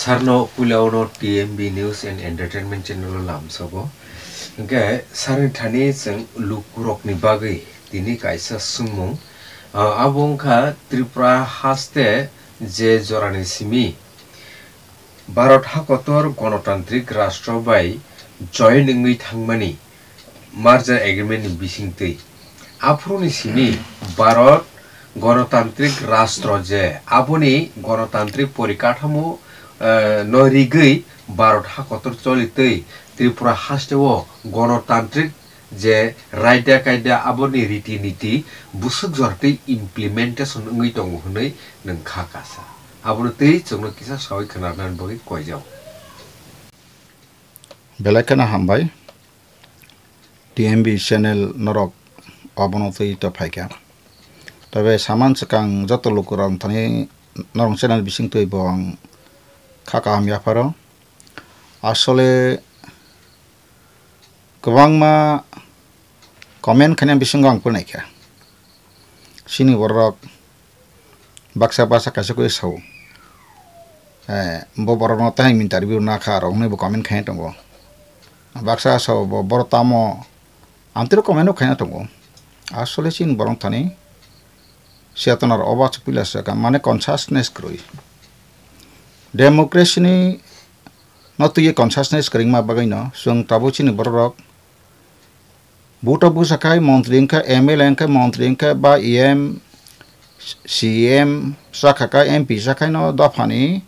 സാറിനോ പുലാവണോ T M B news and entertainment ചാനലോ ലാംസബോ ഇങ്ങനെ സാറിന് ഠാനെ ചും ലുക്കുറോക്നി ബാഗൈ ദിനി കൈസ സുമു আবংখা ত্রিপুরা হাস্তে যে জরানি সিমি ভারত হাকতর গণতান্ত্রিক রাষ্ট্র বাই জয় নঙি থাংমানি মার্জার এগ্রিমেন্ট বিসিংতৈ আফ্রুনি সিমি ভারত গণতান্ত্রিক রাষ্ট্র যে আপনি গণতান্ত্রিক পরিকাঠামো no rigui, barot hakotor solitei, tripura hastewo, gono tantric, je raida kaida aboni ritiniti, busuk zorti implementation ngitong hune, neng kakasa. Abonuti, tsungno kisa sawi kenanan bogi kwejau. Belakana hambai, TMB channel norok, abonuti to paika. Tapi saman sekarang jatuh lukuran tani norong channel bising tuh ibuang 카카함 야파로 아솔레 그방마 comment খানে বিসঙ্গ আংপুর নাইকা সিনি বড়ক বাক্সা বাসা কাছে করে সাউ ব বড় তাই মিনতারি বিউ না খা রং নইব কমেন্ট খাই দঙ্গ বাক্সা সাউ বড় তাম আন্তির কমেন্টও খাই দঙ্গ আসলে সিন বরং থানি চেতনার অবাচ পিলাস মানে কনসাসনেস ক্রয় demokrasi ni no tu ye consciousness kering ma bagai no sung tabu chini borok buto bu sakai montri ka ml ka montri ka ba em cm sakha ka mp sakai no dafani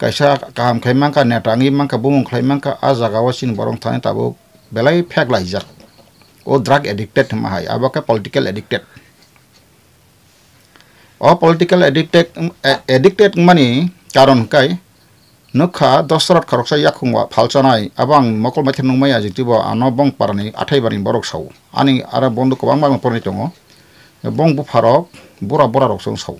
kaisa kaham khlaimang ka netangi mang ka bumung khlaimang ka a jagao chini borong thani tabu belai phek laijak ओ drug addicted हम है अब के political addicted और political addicted addicted मानी कारण कसरा आखु false अकल मैत नौम जो बो नो बङ पानी अथैबार बोक साउ अनि बन्दको बारेमा परेन दो बङ बुफारक बो बक्स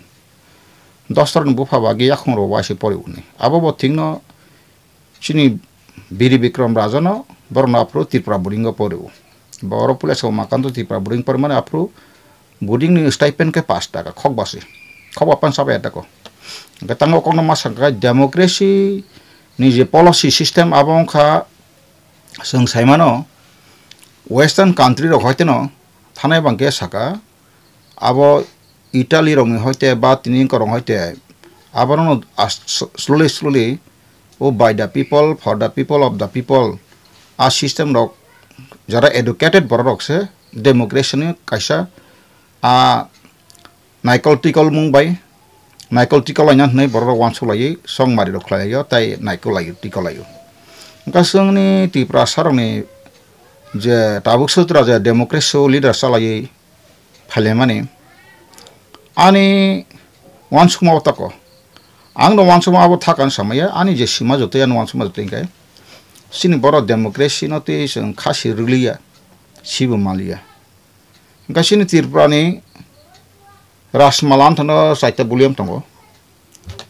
दस त बुफा बा आखु परेन अब बिङ नसिनी विर विक्रम राजनो बरु तिर्प्रा बुडिङ परेऊ पन् तिर् बुडिङ पर मनू बुढिङ स्टाइपेन्कै पाट खे खक बापान सबै तो tango kono nama sangka demokrasi ni je policy system abong kha sung saimano western country rok hoite no thanai bangke saka abo Italy রঙে হইতে বা তিনি রং হইতে আবার slowly স্লোলি ও by the people for the people of the people আর system রক যারা এডুকেটেড বড় se democracy কাইসা নাইকল টিকল মুং mumbai नाइकल टिका लाइन नै बर वानसुक लाइ सङ मारेर खुलायो तै नाइकल लाइ टिका लाइयो गासङनि टिप्रा सारनि जे टाबुक सूत्र जे डेमोक्रेसी लिडार सालाय फाले माने आनि वानसुकमा अब तको आंनो वानसुकमा अब थाखा समय आनि जे सीमा जोते आनि वानसुकमा जोते गाय सिनि बर डेमोक्रेसी नते सङ खासि रुलिया Shiv Mallya गासिनि तिरप्रानि rasmalan thano saita buliam tongo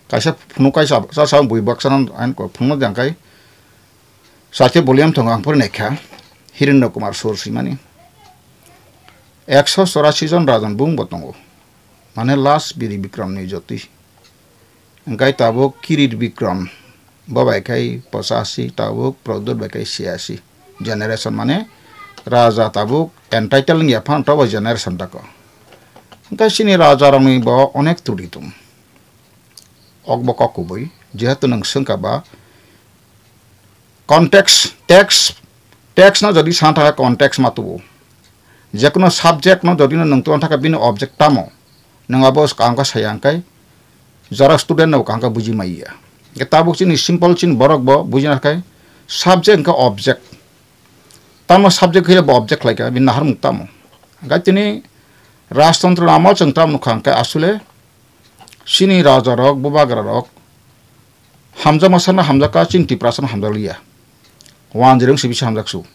kaisa phunu kaisa sa sa bui baksan an ko phunu jang kai saita buliam tongo ang pur nekha hirinna kumar sor simani 184 jon rajan bung botongo mane last biri bikram ni joti ngai tabo kirit bikram babai kai pasasi tabo prodor bekai siasi generation mane raja tabuk entitling ya phan tabo generation takao 당신이 라자랑의 뭐 언액 둘이둠 억보 꺾고보이 যেহেতুং সংখ্যা বা context text text ন যদি সাঁ থাকা context মাতুব যেকোনো subject ন যদি নতুন থাকা বিন অবজেক্ট তামো নাবো কাঙ্কা সাইয়াঙ্কাই যারা স্টুডেন্ট নৌ কাঙ্কা বুঝি মাইয়া তাবুক চিনি সিম্পল চিন বরক ব বুঝি নাকাই সাবজেক্ট ইঙ্কা অবজেক্ট তামো সাবজেক্ট হইয়া অবজেক্ট লাইকা বিন নাহার মুক্তামো গাই তিনি rastong tru namol cheng tram nukhang ke asule shini raja rok buba gara rok Hamzah masana Hamzah ka cinti ti prasana hamza liya wan jereng shibi shi hamza ksu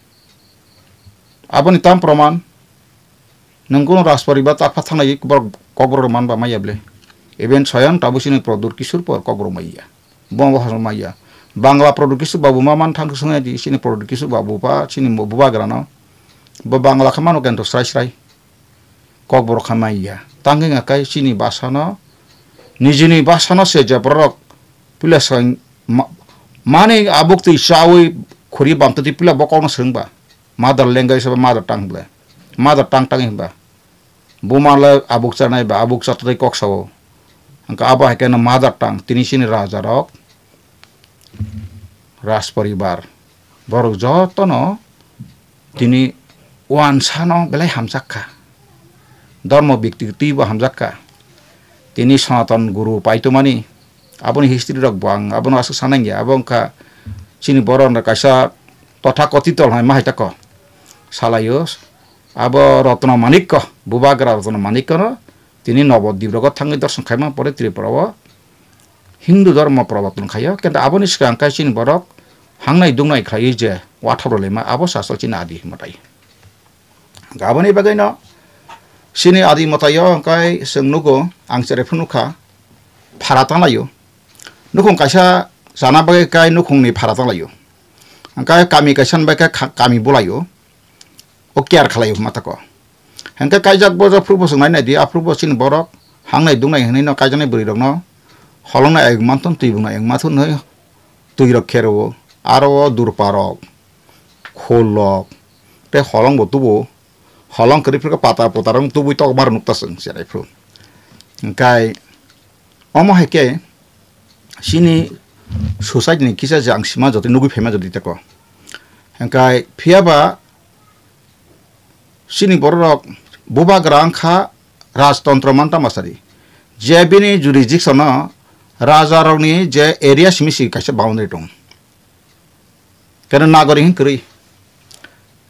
abon itam proman nung kuno raspori bata patana yik bor kogoro roman maya ble event soyan tabu sini produr ki surpo kogoro maya bong bo maya bangla produr ki surpo bu maman tang kusong e di sini produr ki surpo pa shini bu buba gara no bu bangla kamano kendo srai Kok borok hama iya. tangi ngakai sini basana nijini basana se jabrok pila sang mane abuk ti shawi khuri bamta ti pila bokon sengba madar lengai seba madar tang bla madar tang tang buma le abuk sana ba abuk satrai kok sawo angka aba hekena madar tang tini sini raja rok ras paribar borok no. tini wan sano belai hamsaka. धर्म व्यक्ति बो हाम्का तिनी सनातन गुरु पाइतो मि अब history रग वङ अब आनाङ्गिया अब ओङ्का चिनी वर कस तथा कथित सालय अब रत्न माणिक बुबागरा रत्न माणिक र तिनी नव डिब्रगत थाङ्गी दर्शन खाइमा परे त्रिपुव हिन्दू धर्म प्रवर्तन खायो किन अब निस्किनी वरक हाइ दुई खायो जे वाटरलैमा अब साना आदि मटाई गाउने बगैन sini adi matayo kai seng nugo ang sere punuka parata layo nukong kaisa sana bagai kai nukong ni parata layo ang kai kami kaisan bagai kami bulayo okiar kalayo matako ang kai kaisa bodo prubo seng nai nadi a prubo sini borok hang nai dung nai hang nai no kaisa nai buri dong no holong nai ayung manton tui bung nai ayung matun nai tui rok kero aro durparok kolok te holong bo tubo holong kri phro pata potarang tubui tok mar nukta sing sirai phro kai omo heke sini society ni kisa jang sima joti nugi phema joti tako kai phiaba sini borok buba grang kha রাজতন্ত্র মান্তা মাসারি যে বিনি জুরিজিকশন রাজারনি যে area সিমিসি কাছে boundary দং কেন নাগরিক করি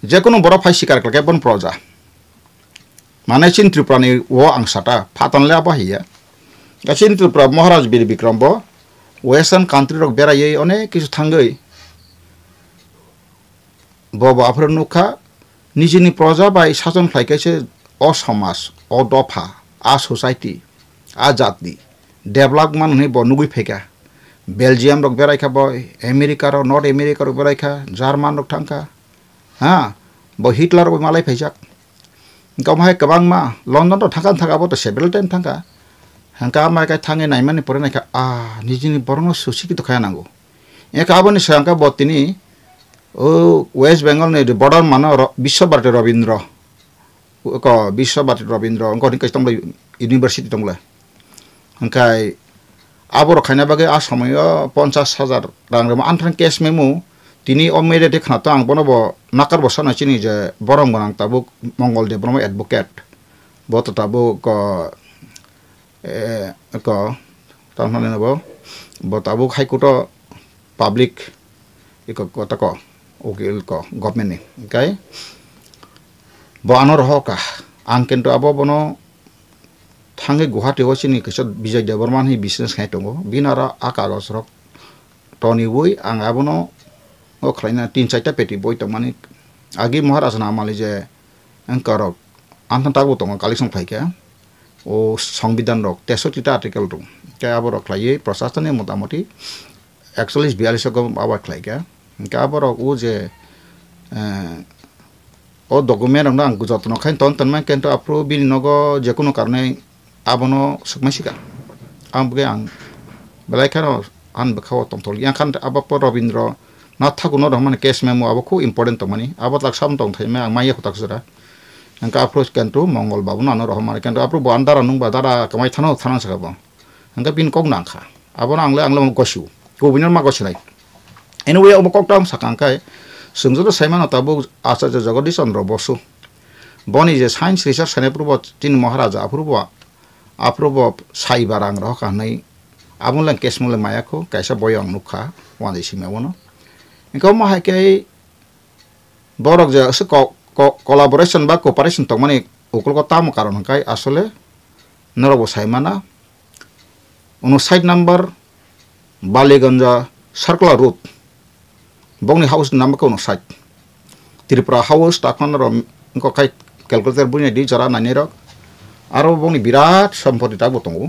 যে কোনো বড় ফাই শিকার কলকে বন প্রজা mane chin tripurani wo angsata phatanle aba hiya chin tripura মহারাজ বীর বিক্রম ব ওয়েস্টার্ন কান্ট্রি রক বেড়াই অনেক কিছু থাঙ্গই বব আফরের নুখা নিজেনি প্রজা বাই শাসন খাইকাইছে অসমাজ অদফা আ সোসাইটি আ জাতি ডেভেলপ মানুষ বনুগুই ফেকা বেলজিয়াম রক বেড়াইখা বয় আমেরিকার নর্থ আমেরিকার বেড়াইখা জার্মান রক থাঙ্কা হ্যাঁ ব হিটলার মালাই ফাইজাক gamhai kabangma london to thakan thakabo to sebel time thangka hangka ma kai thange naimani pore naika a nijini borno susiki to khaya nango e kaboni shanka botini ও ওয়েস্ট বেঙ্গল নে border মান বিশ্বভারতী রবীন্দ্র ক বিশ্বভারতী রবীন্দ্র অঙ্কনি কাছে তংলা ইউনিভার্সিটি তংলা হংকাই আবর খাইনা বাকে আ সময় পঞ্চাশ হাজার রাং আনথান কেস মেমু তিনি অমেৰে দেখনাত আং বনাব নাকাৰ না নাচিনি যে বৰং গনাং তাবুক মংগলদেৱ ব্ৰহ্ম এডভকেট বত তাবুক ক তাৰমানে নব বতাবুক হাইকোৰ্ট পাব্লিক কটা ক উকিল ক গভমেণ্টে কাই ব আনৰ হওক আং কিন্তু আব বন থাঙে গুৱাহাটী হৈছে নি কিছত বিজয় দেৱৰ মানে সেই খাই দিন আৰু আ কাগজ হওক টনি বৈ আং আবনৰ ngok khlaina tin chaita peti boi to mani agi maharaj na mali je ankar anthan tagu to kali song phai ke o songbidan rok tesu ta article tu ke abor khlai e prashasan ne mota moti 42 42 abor khlai ke ke abor o je o dokumen ang ang gujot no khain ton ton ma to apro bin nogo je kono karne abono sukmashika ambge ang belai kano an bakhaw tom tol yang kan abor robindro নাথাকুনো Rahman case memo আবাকু important তমানি আবাতলাক সাম তং থাইমে আং মাইয়া খতাক সেরা হ্যাঁ আপ্রোচ কেন্দ্র মঙ্গল বাবু নানো রহমান কেন্দ্র আপ্রো বান দারা নুবা দারা কামাই থানো থানা সাকাব হ্যাঁ বিন কক নাংখা আবার আংলে আংলে গসু গোবিন্দর মা গসিলাই এনওয়ে অব কক টাম সাকাঙ্কাই সুংজত সাইমান তাবু আচার্য জগদীশ চন্দ্র বসু বনি যে সায়েন্স রিসার্চ সাইনাপূর্ব তিন মহারাজা আপ্রূব আপ্রূব সাইবার আং রহকানাই আমুলাং কেসমুলে মায়াকো কাইসা বয় আং নুখা ওয়াজি সিমেওনো engkau mah kai borok ja se ko collaboration ba cooperation tong mani ukul ko tam karon kai asole bo sai mana uno side number baliganja circular road bongni house number ko uno site tripura house takon ro engkau kai calculator bunya di jara nani rok aro bongni birat সম্পত্তি থাকবো তঙ্গু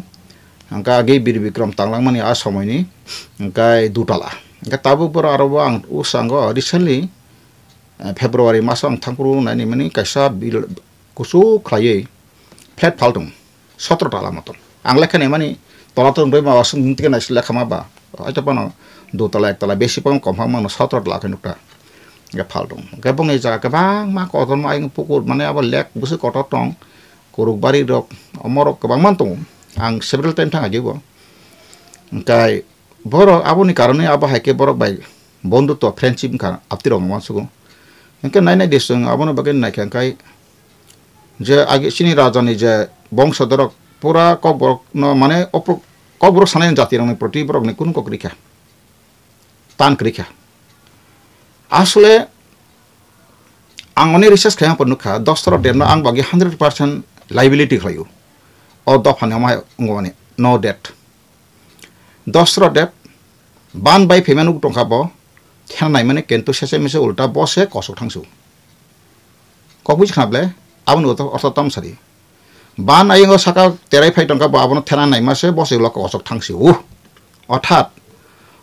ओंका आगे बीर विक्रम तांगलांग मानी आ समय ओंका dutala tabu bura arawa ang usanggo recently eh, February masang ang tangkuru na ni mani kaisa bil kusu klayi flat paldung sotro tala motor ang leka ni mani tola tong bai ma wasung ngintika na isla kama ba aja pano do tala ek tala besi pong kom hamang na sotro tala kai nukta ga paldung ga pong eja ga bang ma kotor ma ing pukur mani aba lek busu kotor tong kuruk bari dok omorok ga bang mantung ang several time tang aja go ngkai बोनिने कारण अब है बफ भन्धुत्व friendship अब तिरू इन्के इन देश अब अहिले जे आगिनी राजनी जे वंशधर पुरा कब्र जाति प्रतिब्रि कृखा टान रिसर्च खा दस डेट नग हन्ड्रेड पार्स लाइबिली दफा मे नो डेट दस र देब बान बेमेन उ टा बो ठेनाा नै मे कु सेष मेस उल्टा बसे कसक ठाउँ किसिम खाले अब सरी बान आइ सेराबु ठेना नै मे बस कसोक ठासु अर्थात्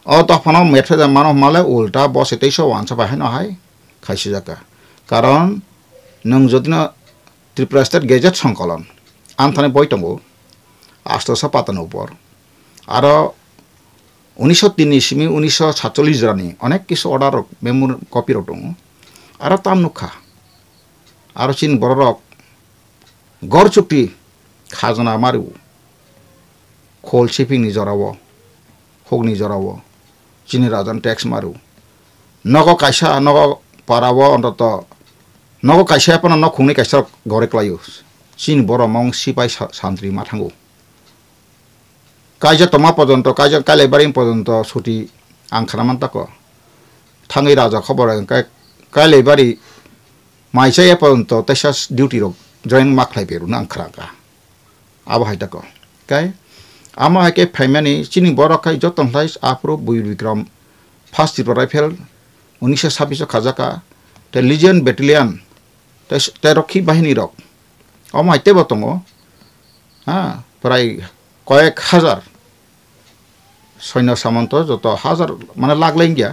अ तफान मेट्रो है उल्टा बसे तह खास जाका कारण नंग त्रिपुरा स्टेट गेजेट सङ्कलन आन्थान बैतम अस्टर्स पातन उपर आरो উনিশশো তিন ইসমি উনিশশো সাতচল্লিশ রানি অনেক কিছু অর্ডার মেমোর কপি রটং আর তাম নুখা আর চিন বড়রক গড় চুক্তি খাজনা মারু খোল শিপিং নিজরাব হোক নিজরাব চিনি রাজন ট্যাক্স মারু নগ কাইসা নগ পারাব অন্তত নগ কাইসা আপনার ন খুনি কাইসা গড়ে ক্লায়ু চিন বড় মং সিপাই সান্ত্রী মাথাঙ্গু কাইজাতমা পৰ্যন্ত কাইজ কাইলাইবাৰী পৰ্যন্ত ছুটি আংখানামান তাক থাঙি ৰাজা খবৰ কাইলাইবাৰী মাইচাই এপৰ্যন্ত তেচাছ ডিউটি ৰ জইন মাখলাই বেৰু আংখাৰাকা আবহাই তাক কাই আমাকে ফাইমানি চিনি বৰকাই যতনাই আপ্ৰ বুই বিক্ৰম ফাৰ্ষ্ট ইপৰ ৰাইফেল ঊনৈছশ ছাব্বিছ খাজাকা তে লিজিয়ান বেটেলিয়ান তেৰক্ষী বাহিনী ৰক অমাইতে বতঙ হা প্ৰায় কয়েক হাজার সৈন্য সামন্ত যত হাজার মানে লাগলেন গিয়া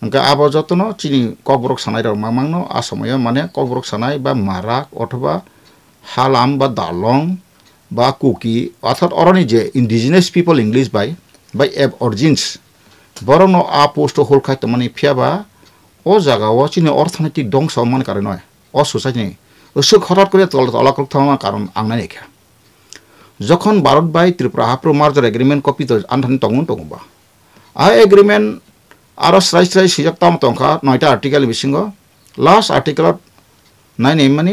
অনেক আবর্যতন চিনি কবরক সানাই মামাং আসময় মানে কবরক সানাই বা মারাক অথবা হালাম বা দালং বা কুকি অর্থাৎ অরণি যে ইন্ডিজিনিয়াস পিপল ইংলিশ বাই বাই এব অরজিন্স বরং আ পোস্ট হল খাই মানে ফিয়াবা ও জায়গাও চিনি অর্থনৈতিক দংশ মানে কারণ নয় অসুসাইনি অসুখ হঠাৎ করে তলা তলাক্রম কারণ আংনাই রেখা যখন ভারত বাই ত্রিপুরা হাফ্রু মার্জর এগ্রিমেন্ট কপি তো আনঠানি তঙ্গুন তঙ্গুবা আহ এগ্রিমেন্ট আরো স্রাই স্রাই সিজক্তাম তংখা নয়টা আর্টিকেল বিসিঙ্গ লাস্ট আর্টিকেলত নাই নেই মানে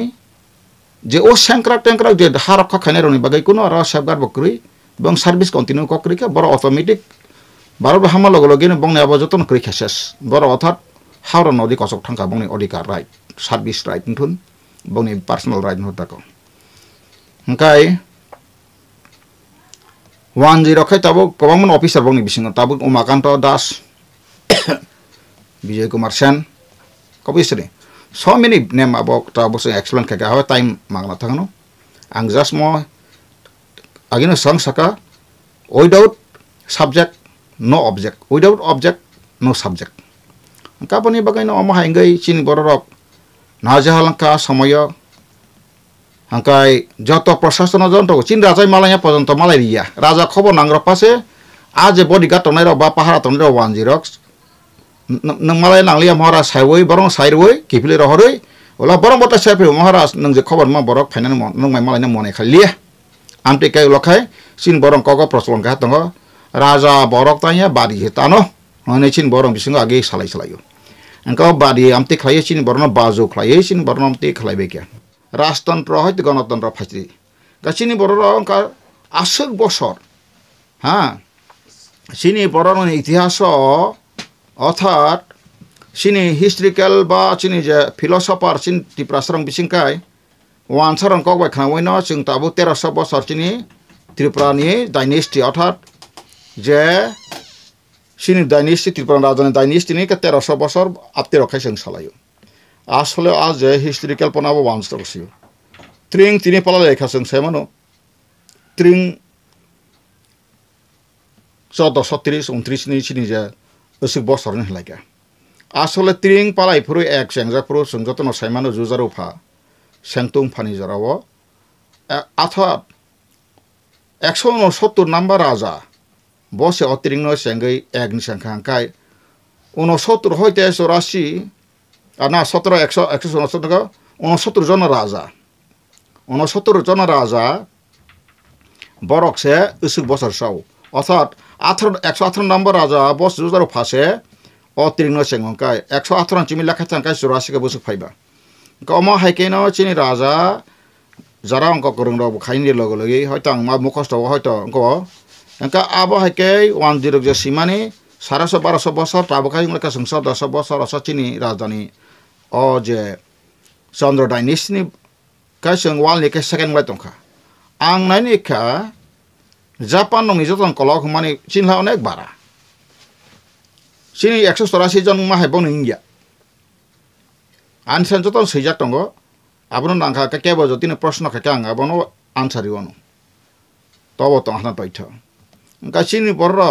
যে ও স্যাংক্রাক ট্যাংক্রাক যে হা রক্ষা খাইনের অনেক বাগাই কোনো আর সেফগার্ড বকরি এবং সার্ভিস কন্টিনিউ করিকে বড় অটোমেটিক ভারত হামা লগে লগে বংনে অবযতন করি শেষ বড় অর্থাৎ হাওড়া নদী কচক থাকা বংনি অধিকার রাইট সার্ভিস রাইট নুন বংনি পার্সোনাল রাইট নুন তাকে হংকায় ওৱান জিৰ'খাই তাবোক কবামান অফিচাৰ বং নিবিচিং তাবোক উমাকান্ত দাস বিজয় কুমাৰ সেন কবিছিলে ছ মিনিট নে মাবক তাৰ অৱশ্যে এক্সপ্লেইন থাকে হয় টাইম মাগ নাথাকে ন আং জাষ্ট মই আগিন চং চাকা উইডাউট ছাবজেক্ট ন অবজেক্ট উইডাউট অবজেক্ট ন ছাবজেক্ট কাপনি বাগাইন অম হাইগাই চিন বড়ক নাজাহালংকা সময় हाँकाय जत प्रशासन जन्तको चिन राजा मलाई यहाँ पर्यन्त मलाई रिया राजा खबर नाङ्ग्र पासे आज बडी गाटो नै र बा पहाडा तनेर वान जिरक्स मलाई नाङ्लिया महाराज साइब ओ बरङ साइर ओ किफिले रहर ओ ओला बरङ बट साइब महाराज नङ खबर खबरमा बरक फाइनेन नङमाई मलाई नै मनै खालि लिया आन्टे काई लखाए सिन बरं क प्रचलन गा तङ राजा बरक त यहाँ बारी हे तानो हने छिन बरं बिसँग अघि सलाइ सलाइयो अङ्क बारी आम्ते खाइए चिन बर्ण बाजो खुवाइए चिन बर्ण आम्ते खुवाइबे क्या রাজতন্ত্র হয়তো গণতন্ত্র ফাঁসি গাছিনি বড়রঙ্কার আশোক বছর হ্যাঁ সিনি বড়রন ইতিহাস অর্থাৎ চিনি হিস্ট্রিক্যাল বা চিনি যে ফিলসফার সিন ত্রিপ্রাসরং বিসিংকায় ওয়ান সারং কবাই খাওয়াইন সিং তাবু তেরোশো বছর সিনি ত্রিপুরানি ডাইনেস্টি অর্থাৎ যে চিনি ডাইনেস্টি ত্রিপুরা রাজধানী নিয়ে তেরোশো বছর আত্মীয় রক্ষায় সিং সালায় আসলে આજે હિસ્ટોરિકલ પણ આવો વાંચતલ છે ત્રિંગ તિને પલા લેખા সে સેમાનો ত্রিং চৌদ্দশ ত্রিশ উনত্রিশ নিচিনি নিজে অসুখ বছর হেলাইকা আসলে ত্রিং পালাইফুরু এক সেংজাফুরু সুযতন সাইমানো জুজারুফা সেংতুং ফানি জরাও অর্থাৎ একশো উনসত্তর নাম্বার রাজা বসে অতিরিক্ত সেঙ্গই এক নিশাঙ্কা হাঙ্কায় উনসত্তর হইতে চৌরাশি না সতেরো একশো একশো উনসত্তর টাকা উনসত্তর জন রাজা উনসত্তর জন রাজা বরকসে ইসুক বছর সাউ অর্থাৎ আঠারো একশো আঠারো নম্বর রাজা বস জুজার ফাঁসে অতীর্ণ চেঙ্গকায় একশো আঠারো চিমি লেখা থাকায় চুরাশিকে বসে ফাইবা অম হাইকেন চিনি রাজা যারা অঙ্ক করুন খাইনি লগে হয়তো আং মা মুখস্থ হয়তো অঙ্ক এঙ্কা আব হাইকে ওয়ান জিরো যে সীমানি সারাশো বারোশো বছর টাবকাই লেখা সংসার দশ বছর অস রাজধানী 어제 선로 다이니스니 가성 월니케 세겐 와통카 앙나니카 জাপান নং ইজতন কলক মানে চিনলা অনেক বাড়া চিনি একশো চৌরাশি জন মাহাইব নিঙ্গিয়া আনসার যতন সৈজাক টঙ্গ আপনার নাঙ্কা কেব যতিন প্রশ্ন খাকে আং আবন আনসারিও নু তব তো হানা পাইথ চিনি বড়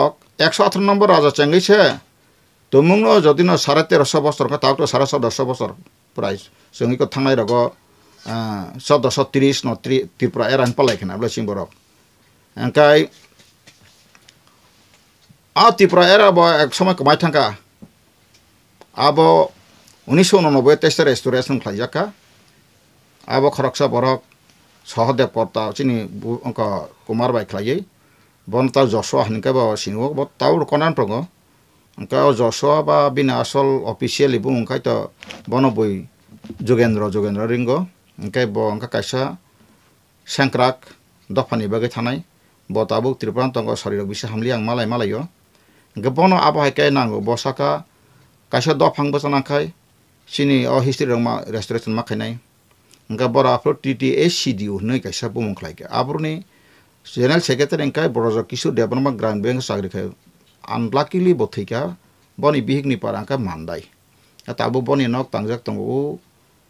একশো আঠারো নম্বর রাজা চেঙ্গিছে तुमुङ जति न साढे तेर्श बसो ताप साढे सर्श बसर प्राय सङ्घीको थो तिस न त्रिपुरा ए हामी पालयकृ बर एङ्क अँ त्रिपुरा कमै ठानका अब उन्स उन्नब्बे तेइस रेस्टुरेन्ट जाका अब खरक्ष वरख सहदेव तिनी अङ्क कुमार भइ खै बनता जसो जसो हिका बाउने बट त कन्ट्रम उनका जसवा बा बिना असल अफिसियल इबो उनका त बनबई जोगेन्द्र जोगेन्द्र रिंग उनका ब उनका कासा सेंक्राक दफानि बागै थानाय बताबुक त्रिप्रान्त शरीर बिसो हामलि आं मालाय मालायो उनका बन आबहायखाय नांगौ बसाका कासा दफांबो जानांखाय सिनि अ हिस्ट्रि रोंमा रेस्टुरेसन माखायनाय उनका बराफोर T T S C D नै कासा बुमुखलायके आबरुनि जेनेरेल सेक्रेटारि उनका बरज किशोर देबनमा ग्राम बैंक साग्रिखायो 안블락길리 보티가 보니 비행니 파랑가 만다이 아타보 보니 nok tangjak tongo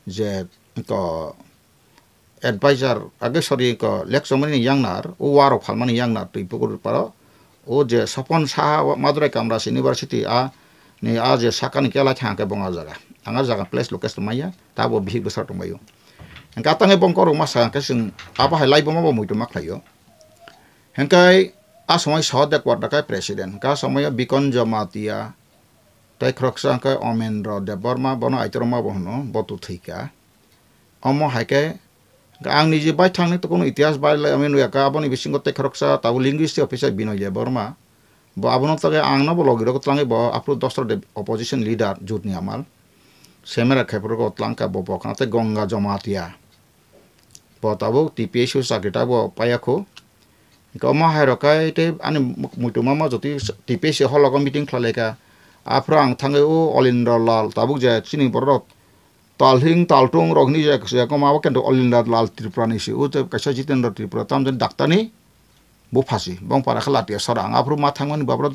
je ko advisor age sori ko lecture mani yangnar o waro phalmani yangnar tui pokur paro o je sapon saha madurai kamras university a ni a je sakani kela thangka bonga jaga anga jaga place location maya tabo bihik besar tongbayo angka tangai bongkor ma sa ka sing apa hai lai boma bo muitu mak khayo hengkai আ সময় ಸಹದಕ್ ವರ್ಡಕಾಯ president কা সময় Beacon Jamatia তাই খরকসাঙ্কায় অমেন্দ্র দেববর্মা বন আইতরমা বহন বতু থৈকা অম হাইকে আং নিজে বাই থাকনি তো কোনো ইতিহাস বাই আমি একা আবন বিসিঙ্গ তে খ্রকসা তাবু লিঙ্গুইস্টি অফিসার বিনয় দেববর্মা ব আবন তাকে আং নব লগির তলাঙ্গে ব আপ্রু দশর অপোজিশন লিডার জুটনি আমার সেমেরা খেপুর অতলাঙ্কা ব পকনাতে গঙ্গা জমাতিয়া ব তাবু টিপিএসিউ সাকিটা ব পায়াখো Kau hai ro kai te ani muitu ma ma joti tipe se hol ko meeting khlale ka ang thange o olindra lal tabuk ja chini borok talhing taltung rogni ja se ko ma kendo olindra lal tripurani se o te kaisa jitendra tripura tam jen daktani bo phasi bong para khla te ya sarang afro ma thangoni babro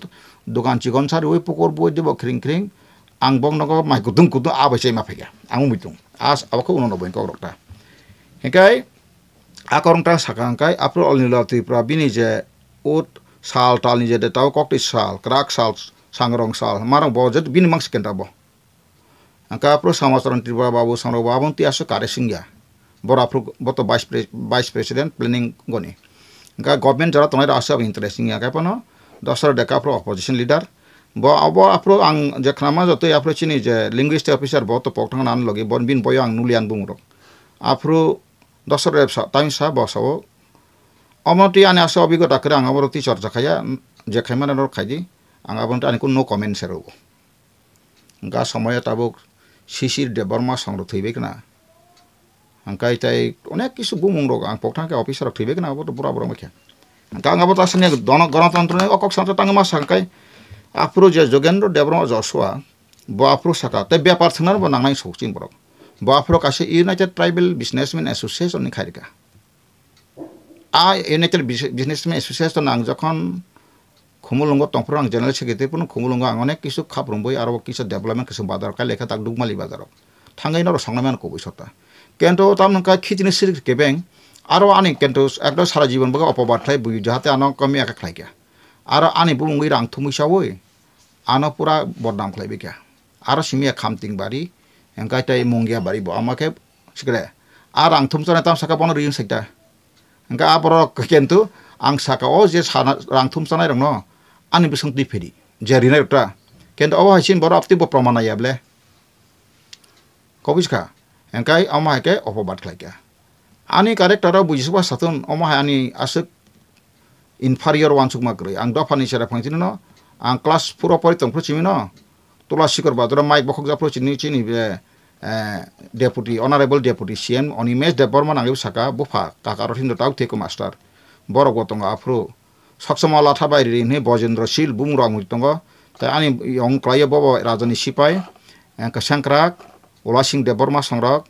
dokan chigon sar oi pokor e bo debo kring kring ang bong nako mai kudung kudung abai se ma phega ya. ang muitung as abako unono boin ko rokta hekai sakang kai apro olnilati prabini je ut sal tal je de tau kokti sal krak sal sangrong sal marang bo je bini mang sikenta bo angka apro samasaran tribura babu sanro babon ti aso kare singya bor apro boto vice president planning goni angka government jara tonai aso ab interesting ya kapano dosar deka apro opposition leader bo abo apro ang je khrama joto apro chini je linguist officer bo to poktang nan logi bon bin boyo ang nulian bungrok apro দশরে website সা বস ও अमनटी আনে आसे অভিজ্ঞতা করে আঙা বরতি চর্চা खाया যে खाइमाने नर खाइजी आंगा बनटी आनेको नो कमेन्ट सेरो गा समय ताबुक শিশির দেবর্মা সংগ্রহ থইবে কিনা আঙ্কা এটাই অনেক কিছু বুমুং রোগ আং পকটাকে অফিসার থইবে কিনা আবার বুড়া বড় মেখে আঙ্কা আঙা তার আসে গণ গণতন্ত্র নেই অকক সন্ত্র তাঙ্গে মাস আঙ্কাই আপ্রু যে যোগেন্দ্র দেবর্মা যশোয়া ব আপ্রু সাকা তাই ব্যাপার থানার বা নাংনাই সৌচিন বরক বয়াফুৰক আছে ইউনাইটেড ট্ৰাইবেল বিজনেছমেন এছ'চিয়েশ্যন নিশাৰিকা আ ইউনাইটেড বিজনেছমেন এছ'চিয়েশ্যন আং যখন খুমুলুঙ্গ টংপুৰ আং জেনেৰেল ছেক্ৰেটেৰী পোন খুমুলুঙ্গ আং অনেক কিছু খাপ ৰুম্বৈ আৰু কিছু ডেভেলপমেণ্ট কিছু বাজাৰ কাই লেখা তাক ডুকমালি বাজাৰক থাঙেইন আৰু চংলামান কবৈ চতা কিন্তু তাৰমানে খিজিনি চিৰি কেবেং আৰু আনি কিন্তু একদম সাৰা জীৱন বগা অপবাদ থাই বুজি যাহাতে আনক কমি একে খাইকা আৰু আনি বুমুঙ্গীৰ আংথুমুচাবই আনক পূৰা বদনাম খাইবিকা আৰু চিমিয়া খামটিং বাৰী yang kai tai mung bari bo ama ke sikre arang tum sana tam saka pono rim sekta angka apor tu ang saka o je sana rang tum sana rang no ani bisang ti pedi jari na ta kentu awa hasin boro apti bo pramana ya ble kobiska angkai ama ke bat klaika ani tara buji bujisba satun ama ani asuk inferior one suk magre ang pani shara pani phangchin no ang klas puro pori tong pro chimino tola sikor badra mic bokhok ja pro chini chini be deputy honourable deputy CM Animesh Debbarma ना बोफा काठीन्द्र थु master बर गौतग आफू सबसम्म लाथा बाहिर बजेन्द्र सिल बुमोङ त अनि अङ्क बजानीपाई एङ सङ्क्र ओलां देववर्मा सङ्ग्रग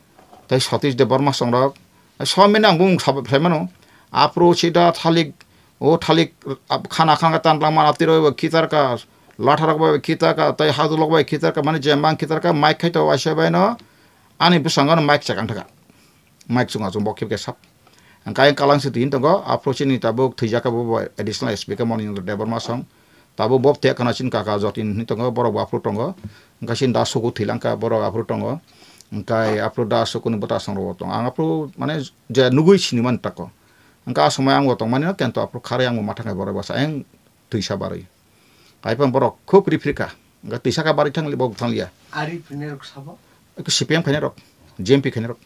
त सतीश देववर्म सङ् सबै फ्राइमा आफू सि थालि थालि खाना खाँ त मती कि lotha rokbai kita ka tei hadu rokbai kita ka mani jembang kita ka mic khai to wai bai no ani busango no mic chakang taka mic sunga chung bokip ke sap angkai kalang si tin tongo approach ini, tabu thija bu bo additional speaker morning the debor masong tabu bob te kana chin ka ka jotin ni tongo boro bo apro tongo angkai sin dasu ku thilanka boro apro tongo angkai apro dasu ku ni bota song ro tong ang apro mane je nugui sini man tako angka asomai ang tong mane no kento apro khare ang matha ka boro basa ang thisa bari কাইপাং বৰ অক্ষ কৰি ফিৰিকা তিচাকা বাৰী থাকিলে বৰ উঠা C P M খাইনে ৰক G M P খাইনে ৰক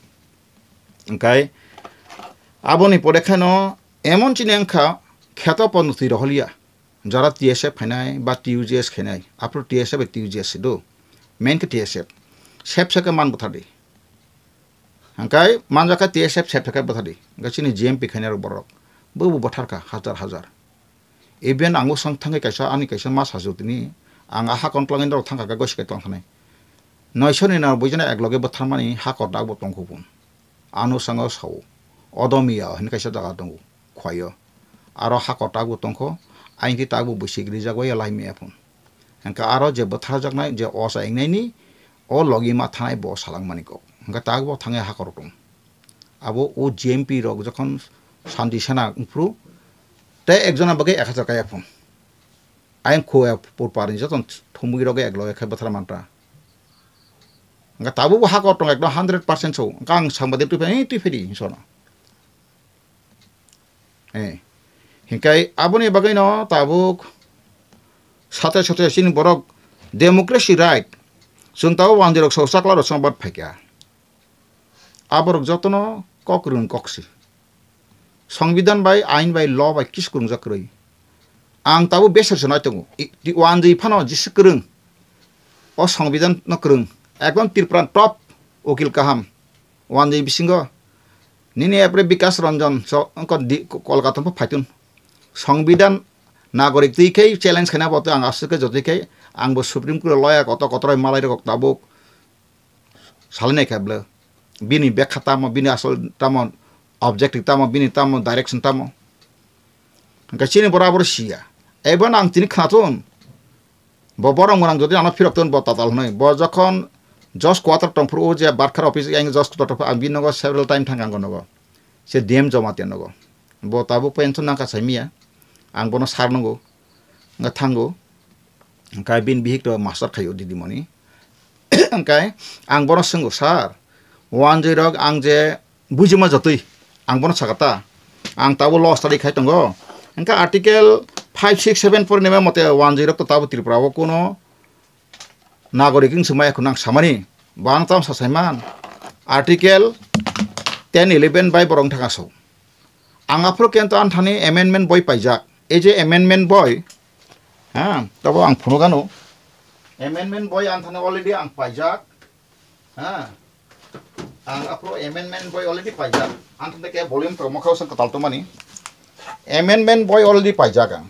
কাই আবনি পদেখানো এমন চিনেংখা খেত পদ্ধতি ৰহলীয়া যাৰা টি এছ এফ খাইনাই বা টি ইউ জি এছ খাইনাই আপোনাৰ টি এছ এফ টি ইউ জি এছ দৌ মেইনকৈ টি এছ এফ চেপ চেকে মান কথা দেই হাই মান যাকে টি এছ এফ চেপ চেকে কথা দেই চিনি জি এম পি খাইনে আৰু বৰক বহু বথাৰ হাজাৰ হাজাৰ এইবেন আঙু সং থাঙে কেছা আনি কেছ মাস হাজু তিনি আং আহা কনপ্লাঙে দর থাঙ্কা গে গসকে তং খানে নয়শ নিনার বইজনে একলগে বথার মানি হা কর্দাক বতং খুবুন আনু সঙ্গ সাউ অদমিয়া হিন কেছ জাগা দং খুয় আরো হা কর্দাক বতং খ আইন কি তাক বসে গ্রি জাগো এলাই মেয়া ফোন হেঙ্কা আরো যে বথার জাগনাই যে অস আইনাইনি অ লগি মা থানাই ব সালাং মানিক হেঙ্কা তাক ব থাঙে হা কর্ম আবো ও জিএমপি রক যখন শান্তি সেনা উপরু তাই একজন আবাকে এক হাজার কায়া ফুন আইন খো পোর পারি যতন থমুগি রোগে এক লগে খাইবা থারা মানটা গা তাবু হা কত একদম হান্ড্রেড পার্সেন্ট সৌ আং সাংবাদিক তুই ফেরি তুই ফেরি সন হ্যাঁ হিংকাই আবনি বাগৈ ন তাবুক সাথে সাথে সিন বরক ডেমোক্রেসি রাইট সুন তাবু জিরো সৌসাকলার সংবাদ ফাইকা আবরক যত্ন কক রুন কক্সি সংবিধান বাই আইন বাই ল বাই কিস কুরং যা কই আং তাবো বেসর সো নয় ওয়ান জি ফানো জিস কুরং ও সংবিধান ন কুরং একদম ত্রিপুরা টপ উকিল কাহাম ওয়ান জি বিসিংহ নিনি এপরে বিকাশ রঞ্জন কলকাতা ফাইতুন সংবিধান নাগরিক দিকেই চ্যালেঞ্জ খাই বতো আং আসুকে যদিকে আংব সুপ্রিম কোর্টে লয়া কত কতরা মালাই রক তাবুক সালিনাই খাবল বিনি বেখাতাম বিনি আসল তামন अबजेक्टिग त म विन त मो डरेक्ट त मो अ चिनि बराबर सिया एबेन अन्त चिनी खात हुन बब्जी आउन फिक्त ब तिमन जस्ट क्वाटर ते बर्कार अफिसँग जस्ट क्वटा टु विग्र टाइम थङ अङ्ग सेम जम्मा तोगो ब तो पेन नै मिया अङ्बन सारनौ तो अब विन विह त मस्टर खायो दिदी मिनिक अङ्ब सिङ सार वान जिरो आउँ जे बुझिमा जतु আং সাকাতা আং তাবো লস তাদি খাই loss এনকা আর্টিকেল ফাইভ সিক্স সেভেন 567 নেমে মতে ওয়ান জিরো তো তাবো ত্রিপুরাও কোনো নাগরিক সময় এখন আং সামানি বান তাম সাসাইমান আর্টিকেল টেন ইলেভেন বাই বরং থাকা সৌ আং আফ্রো কিন্তু আন থানি এমেন্ডমেন্ট বই পাইজাক এই যে এমেনমেন্ট বই হ্যাঁ তবে আং ফোনো গানো এমেনমেন্ট বই আন অলরেডি আং পাইজাক হ্যাঁ ang approve amendment boy already paijak ang tanda kaya volume promokaw sang katal tumani amendment boy already paijak ang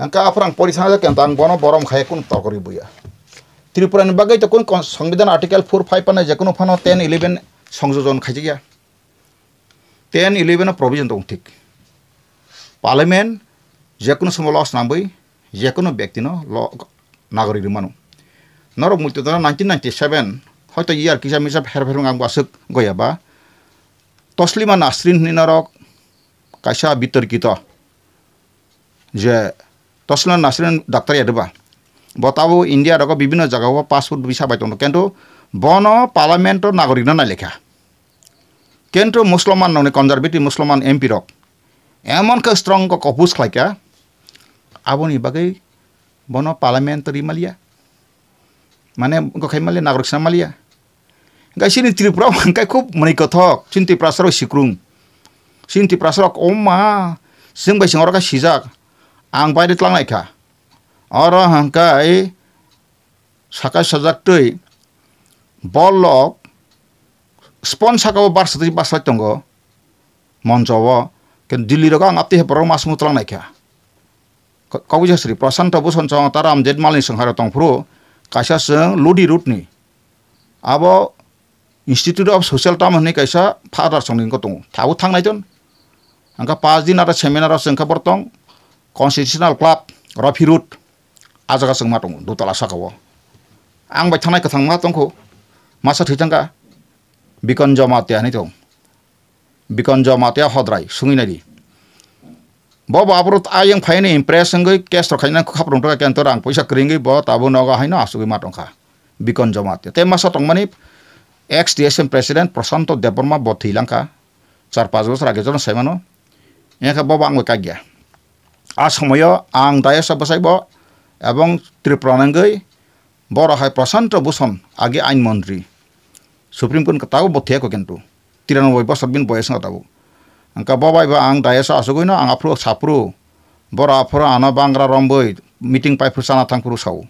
ang kaaprang polisana jak yang tang bono borom kaya kun tokori buya tripura ni bagay takun sangbidan article 45 pana jakuno pano 10 11 sangzozon kaya jaya 10 11 na provision tong tik parliament jakuno sumo loss nambay jakuno bektino nagari rimano Nor multi dana 1997 হয়তো ইয়াৰ কিজাম হিচাপে হেৰ ফেৰ আগবাচক গয়াবা তছলিমা নাচৰিন নিনাৰক কাইছা বিতৰ্কিত যে তছলিমা নাচৰিন ডাক্তৰ এৰিবা বতাবো ইণ্ডিয়াৰ আকৌ বিভিন্ন জেগাৰ পৰা পাছপোৰ্ট বিচাৰ পাইতো কিন্তু বন পাৰ্লামেণ্টৰ নাগৰিক নাই লেখা কিন্তু মুছলমান নহয় কনজাৰ্ভেটিভ মুছলমান এম পিৰক এমনকৈ ষ্ট্ৰং কপোজ খাইকা আপুনি বাকী বন পাৰ্লামেণ্টৰ ইমালিয়া মানে মালিয়া নাগৰিক চামালিয়া Enggak sini enggak engkai menikah menikotok, cinti prasro sikrung. cinti prasro oma, sing bai sing orang ka sizak. Ang bai ditlang laika. Orang engkai saka sasak tui. Bolok spon sakau bar sate pas lek tonggo. Moncowo ken dili roka ang apti hepero mas naik laika. Kau prasan tabu son cong taram jed malin sing tong pru. Kasya seng ludi rutni. Abo institute of social term होने कैसा father संग को दंग थाबो थांनायजन हांखा पाँच दिन आरो seminar जोंखा बर्तं कन्स्टिटिउसनाल क्लाब रफि रुट आजागा जों मा दं दतला साखाव आं बाय थांनाय गोथां मा दंखौ मासा थैथांगा बिकन जमातियानो दं बिकन जमातिया हद्राय सुङैनायदि ब बाब्रत आयं फायनो इम्प्रेस हंगै केस रखायना खाब्रं थाखा केन्टर आं फैसा क्रिंगै ब ताबो नगाहायनो हायनो आसुगै मा दंखा बिकन जमातिया ते मासा दं माने ex DSM president Prashanta Debbarma बथी चार पाँच बजार आगे जन सैमान यहाँ खा बाबा आङ्गो काग्या आ समय आङ दाय सब बसाइब एवं त्रिप्रनाङ्गै बरहाय प्रशान्त भूषण आगे आइन मन्त्री सुप्रिम कोर्ट कताबो बथियाको किन्तु तिरानब्बे बस बिन बयस कताबो अङ्का बाबा बा आङ दाय आसुग आङ आफ्रो साप्रु बर आफ्रो आन बाङ्रा रम्बै मिटिङ पाइफ्रु साना थाङ्कुरु साउ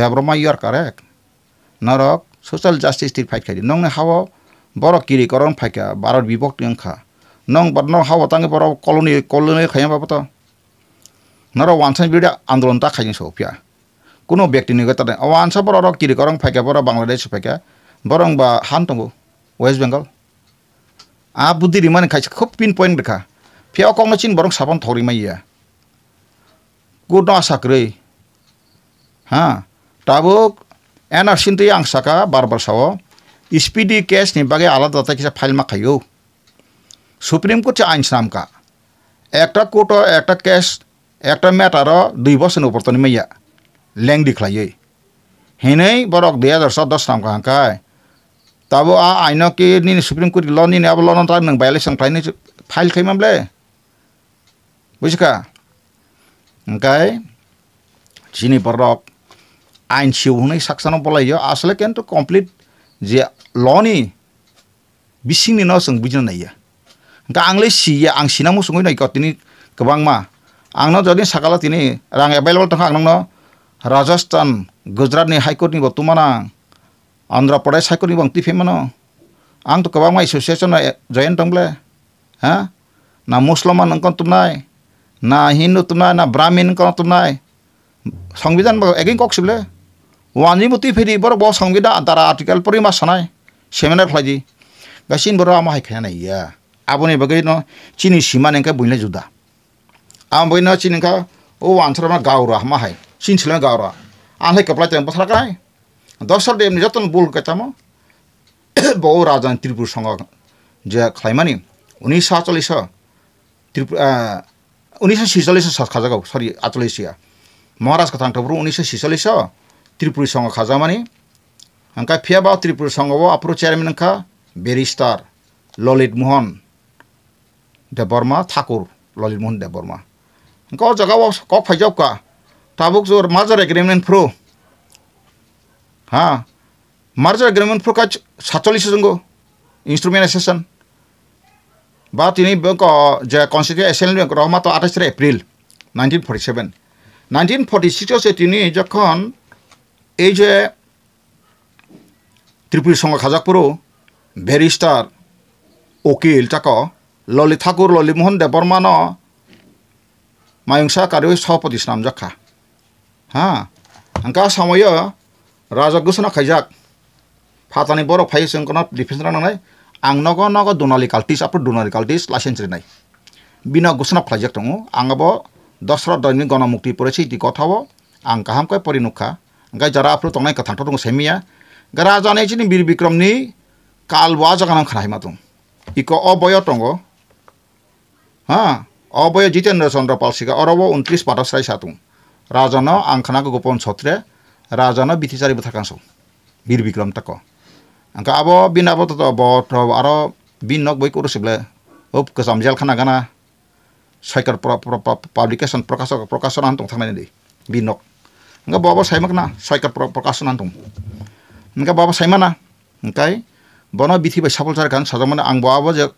देवर्मा युआर करेक्ट नरक সোশ্যাল জাস্টিস সোশ্যাल जस्टिस तिर फाइट खाइ नंनि हावा बर' किरिकरन फाइका भारत बिभक्ति अंखा नों बदनाव हावा तांगे बर' কলোনি कलनि खायाबाबो त नर वानसान बिडा आन्दोलन ता खाइजों सौफिया কোনো ব্যক্তিনিগত তাদের আনসা বড় রক কিরি করং ফাইকা বড় বাংলাদেশ ফাইকা বরং বা হান তঙ্গু ওয়েস্ট বেঙ্গল আ বুদ্ধি রিমান খাইছে খুব পিন পয়েন্ট রেখা ফেয়া কম চিন বরং সাবান থরি মাইয়া গুড আশা করে হ্যাঁ তাবুক एनआर सिन्ट आं सका बार बार सो स्पिडी केस नि बागे आला दाता कि फाइल मा खयो सुप्रीम कोर्ट चाइन साम का एकटा कोर्ट एकटा केस एकटा मेटर दुई वर्ष उपर तनि मैया लेंग दिखलाये हेने बरक 2017 नामका का का तब आ आइनो के नि सुप्रीम कोर्ट ल नि अब ल न ट्राइ न बायलेसन ट्राइ फाइल खै मामले बुझका गाय चीनी बरक आइन सिउ हुनै साक्सानाव बलायो आसले केन्तु कमप्लिट जे लनि बिसिंनि न जों बुजिनो नायो दा आंलै सियो आं सिना मोसङै नायखौ दिनै गोबां मा जदि जुदि साकाला दिनै अवेलेबल एभेलेबल थाखा आंनावनो राजस्थान गुजरातनि हाइकर्टनि बर्तमान आं अन्ध्र प्रदेश हाइकर्टनि बंति फेमानो आंथ' गोबां मा एस'सियेसन जयन दंब्ले हा ना मुसलमान नोंखौ तुमनाय ना हिन्दु तुमनाय ना ब्राह्मिन तुमनाय সংবিধান এগেইন কওকচোন বোলে ओानी मुती फेरि बर बङ्गाल दा आल परे मन समिनार खाइदिए चिन बर खाइ नै अब यही न चिनी सीमे निका बुले जुद्ध आइन चिनी ओनस गाउरवा चिनि गाउरा आइ कप्ला पहि दर्श जन बोल्क मो बजा त्रिपुर सङ्ग जा खाइमे उन्नी उन्नीचलसरी अठचलस महाराजको ठाउँ हौ उन्नीश सिचलिस त्रिपुरी त्रिपुरीसँग खजामानि हांकां फियाबा त्रिपुरी संघवो आपरो चेयरमॅन हङ्का बेरिस्टार ललित मोहन देबर्मा ठाकुर ललित मोहन देबर्मा हांकां हो जगावो कोक फायजावका ताबूक जोर माजर एग्रिमेन्ट फ्रो हा मार्जर एग्रिमेन्ट फ्रो काच सातचल्लीस जोंगो इन्स्ट्रुमेंटेशन बा तिनी जे कॉन्स्टिट्यूट एसेंब्ली रहमा तो आठाशे April nineteen forty seven nineteen forty सिक्सआवसो तिनी जखन এই যে ত্রিপুরী সঙ্গ খাজাকপুরও ব্যারিস্টার ওকিল চাক ললি ঠাকুর ললিমোহন দেববর্মান মায়ংসা কারি সভাপতি স্নাম জাখা হ্যাঁ হাঙ্কা সময় রাজা গোসনা খাইজাক ফাতানি বড় ফাই সেঙ্কনা ডিফেন্স রানাই আং নগ নগ ডোনালি কাল্টিস আপর ডোনালি কাল্টিস লাইসেন্স রেনাই বিনা ঘোষণা খাইজাক দো আঙাবো দশরা দৈনিক গণমুক্তি পড়েছি ইতি কথাও আং কাহামকায় পরিনুখা गाय जरा आप तंगना कथा दूँ सेमिया गरा जाने चीन बीर विक्रम काल वा जगान खराई मा दूँ इको अबय टंग हाँ अबय जितेंद्र चंद्र पालसिका और अब उनतीस पाठ सै सा दूँ राजन आंखना गोपन छत्रे राजन बीतीचारी बता सौ बीर विक्रम तक अंका अब बीन अब बट और बीन नक बै कुरु सिबले खूब गजाम जेलखाना गाना सैकट पब्लिकेशन प्रकाशन आन दी बीन नक Enggak bawa-bawa saya makna saya perkasa nantung. Enggak bawa-bawa saya mana? Enggak. Bawa bithi bawa sabul cari kan. Saya mana ang bawa-bawa jek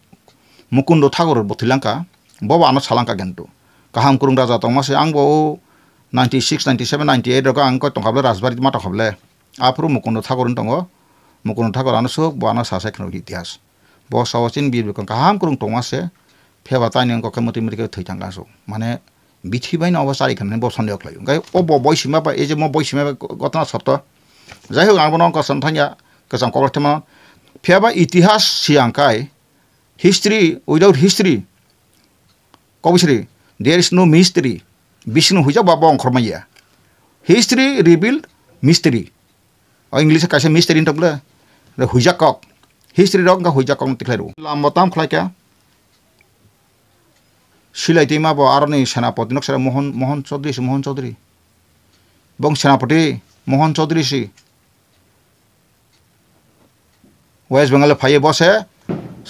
mukundo thagur botilangka. Bawa anak salangka gento. Kaham kurung raja tong masih ang bawa 96, 97, 98 rokok ang kau tong kabel rasbari mata kabel. Apa rumah mukundo thagur nantung? Mukundo thagur anak suh bawa anak sasa ekonomi sejarah. Bawa sawasin biar bukan kaham kurung tong masih. Pihak batanya engkau kemudian mereka terjangkau. Mana बिछी भएन अब सारी खाने बस सन्देक लाग्यो ओ ब बैसीमा पाए एजे म बैसीमा गतना छ त जाइ हो गाउँको नाउँ कसन थाङ्गा कसन कवर्थमा फिया इतिहास सियाङ काय हिस्ट्री विदाउट हिस्ट्री कविश्री there is no mystery Vishnu हुन्छ बाबा अङ्खरमा या हिस्ट्री रिबिल मिस्त्री इङ्ग्लिस कैसे मिस्त्री तपाईँलाई हुइजा कक हिस्ट्री रङ्गा हुइजा कक्लाइरो लामो तामखलाई क्या सिलाइति माबो आरनि सेनापति नक्सा मोहन मोहन चौधरी से मोहन चौधरी बंग सेनापति मोहन चौधरी से वेस्ट बंगाल फाइए बस है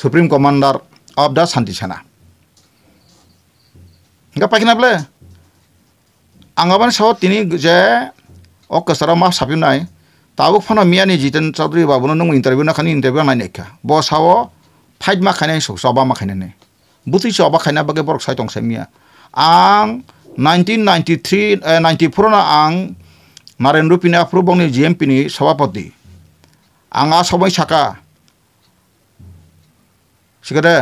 supreme commander of the Shanti Sena इनका पाकिना बोले आंगाबान सह तीन जे अकसरा मा सापिनाय ताबो फना मियानि जितेन चौधरी बाबुनो नों इन्टारभिउ ना खानि इन्टारभिउ नायनायखा बसाव फाइट मा खानाय सौ सबा मा खानाय বুথি সবা খাইনা বাকে বরক সাই টংসাইমিয়া আং নাইনটিন নাইনটি থ্রি নাইনটি ফোরানা আং নারেন্দ্র পিনি আফ্রু বংনি জিএমপিনি সভাপতি আঙা সবাই সাকা সেখানে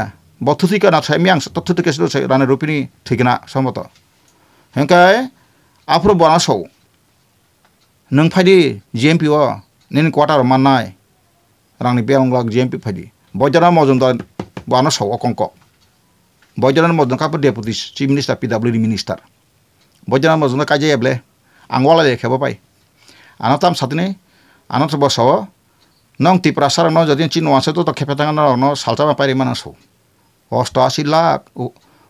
বথুথিকা না সাইমি আং তথ্যতে কেসে রানের রুপিনি ঠিক না সম্মত হেঁকায় আফ্রু বনা সৌ নং ফাইদি জিএমপি ও নিন কোয়ার্টার মাননায় রাংনি বেলংলাগ জিএমপি ফাইদি বজারা মজুমদার সৌ অকঙ্ক mo Mozdoka por deputies, chief minister, PWD minister. mo Mozdoka kaje eble, Angola de khebo pai. Anatam satine, anat bosawa, nong ti prasar no jadi chin wase to khepetang no no salta ma pai manasu. Ostasi lak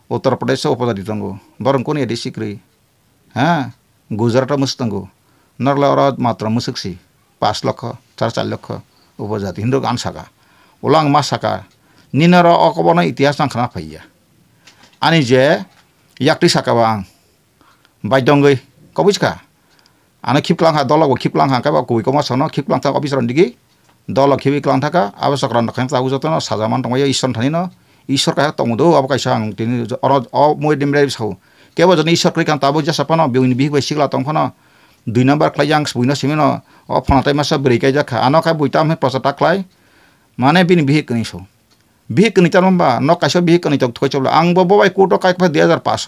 उत्तर प्रदेश उपजातितंगो बरं कोणी येते शिकरी हां गुजरात मुस्तंगो नरला औरत मात्र मुसुकसी पाच लक्ष चार चार लक्ष उपजाती हिंदू गान साका उलांग मा साका निनर अकबन इतिहास नांखना फैया আনি যে ইয়াকৃ সাকাবা আং বাদ্যঙ্গই কবি সাকা আনে খিপলাং হা দল খিপলাং হাঁকা বা কবি কমা সন খিপলাং থাক অফিসর দিকে দল খিবি ক্লান থাকা আবশ্যক রান খাই তাহু যত সাজামান টমাই ঈশ্বর থানি ন ঈশ্বর কাহা টমু দৌ আব কাইছা আং তিনি অর অ মই দিম রাই সাউ কেবল যদি ঈশ্বর কৈ কাম তাবো যা সাপন বিউনি বিহ বৈ শিকলা তংখন দুই নম্বর খাই আং বুইন সিমি ন অ ফনাতাই মাসা বেরিকাই যা খা আনকাই বুইতাম হে প্রচার তাকলাই মানে বিন বিহ কিনিছো বিহে কনি চার বা ন কাইস বিহে কনি চক থই চলো আং বাই কোর্ট কাইক ফাই দুই হাজার পাঁচশ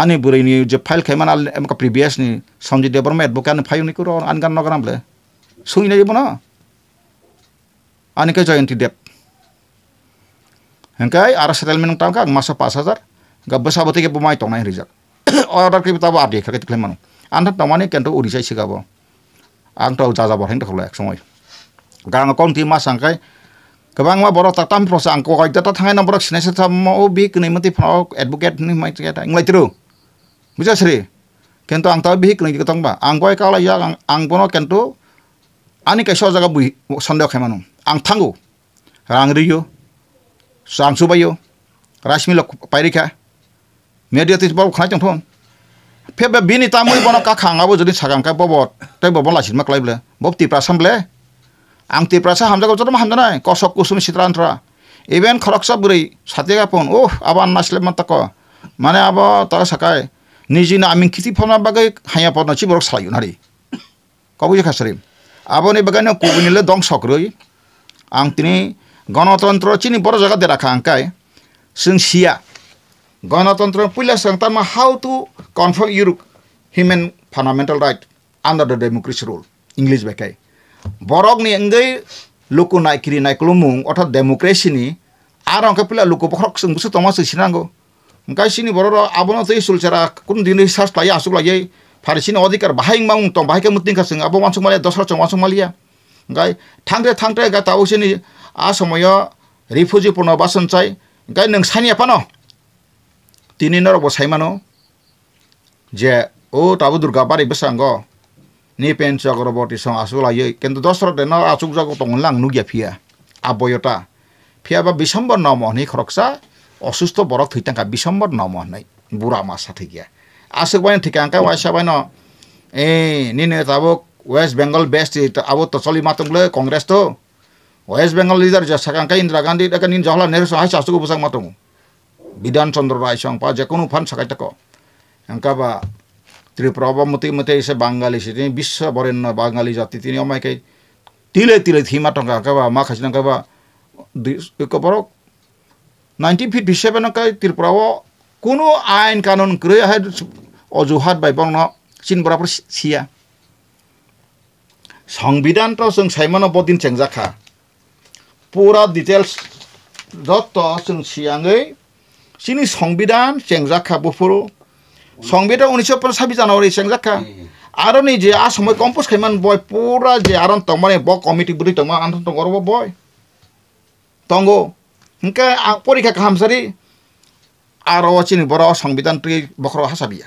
আনি নি যে ফাইল খাইমান আল প্রিভিয়াস নি সঞ্জয় দেব বর্মা এডভোকেট আনি ফাইল ফাইনি করো আনগান নগান বলে সুই না যাব না আনিকে জয়ন্তী দেব হ্যাঁ আর সেটেলমেন্ট টাকা মাস পাঁচ হাজার গব্বসাবো থেকে বমাই টনাই রিজাক অর্ডার কি তাবো আর দিয়ে খেলে মানু আন্ধার টমানি কিন্তু উড়িষায় শিখাবো আংটাও যা যাবার হেন দেখলো এক সময় গান কমতি মাস আংখায় Kebangwa ma borok taktam prosa angko kai tata tangai na borok sinai sata mo obi kini mati pro advocate ni mai tiga ta nglai tiru. Bisa sri. Kento ang tau bihi kini ketong ba. Ang koi kau lai ya, ang bono kento ani kai shoza gabu sondo kai manu. Ang tanggu. Rang riyo. Sang subayo. Rashmi lok kai Media tis borok khai tong thong. Pebe bini tamui bono kakang abo jadi sakang kai bobot. Tai bobon lasin maklai ble. Bob ti prasam ble. आंति प्रासा हामजा गजर हामजाना कसक कुसुम सितरान्थ्रा even खरकसा बुरै साथेगा phone ओह अब नास्लेब मतक माने अब तक सकाय निजिनो आमिं खिति फना बागै हाया पदनछि बरक सालायो नारि कबुजे खासरि आबनि बागानो कुबिनिले दं सक्रै आं तिनि गणतन्त्र चिनि बर जागा देराखा आंकाय जों सिया गणतन्त्र पुइला सांतामा how to confirm your human fundamental right under the democracy rule English बेखाय बिग लुकुरी नक्कलु मु अर्थात डेमोक्रेसिनी लुक बखर त मिगो अनि बो र अब त्यो सूलचरा रिसार लिए पारिसिनी अधिकार बहा बहाँ सिङ अब मनसो माया दस र माया इङ्कै थ्रे थ्रे तिनी आ समय रिफ्युजी पन बसन चाहिँ अहिले न सानो जे ओ त दुर्गा बारे Nipen Chakraborty chakro bo tisong asula ye kendo dosro de na asuk jago tong lang nugya phia aboyota phia ba অসুস্থ বরক থৈতাঙ্কা বিশম্বর নম নাই বুড়া মাসা থিকিয়া আসুক বাইন ঠিকাঙ্কা ওয়াইসা বাইন এ নিনে তাবক ওয়েস্ট বেঙ্গল বেস্ট আবো তো চলি মাতম লে কংগ্রেস তো ওয়েস্ট বেঙ্গল লিডার সাকাঙ্কা ইন্দিরা গান্ধী একা নিন জহলা নেহরু সহায় আসুক বুসাক মাতম বিধানচন্দ্র রায় সংপা যে কোনো ফান সাকাই তাক এঙ্কা বা त्रिपुर अब म त्यही मात्रै यसो बङ्गाली सिटी विश्व बरेन्न बङ्गाली जाति तिनी अमाइकै तिले तिले थिमा टङ्का कहाँ भयो माखासिन कहाँ भयो दुई एक पर नाइन्टी फिट भिस त्रिपुर आयन कानुन क्रिया अजुहात भाइ बन चिन बराबर सिया संविधान त जुन साइमन बदिन च्याङ्जा खा पुरा डिटेल्स जत्त जुन सियाङ चिनी संविधान च्याङ्जा खा बुफुरु সংবিধান উনিশশো পঁচাশি জানুয়ারি সেনজাখা আরো নেই যে আ সময় কম্পোজ খাইমান বয় পুরা যে আর তোমার ব কমিটি বুলি তোমার আন্দোলন বয় তঙ্গ হিংকা পরীক্ষা কাহামসারি আর অচি বড় সংবিধান তুই বখর হাসাবিয়া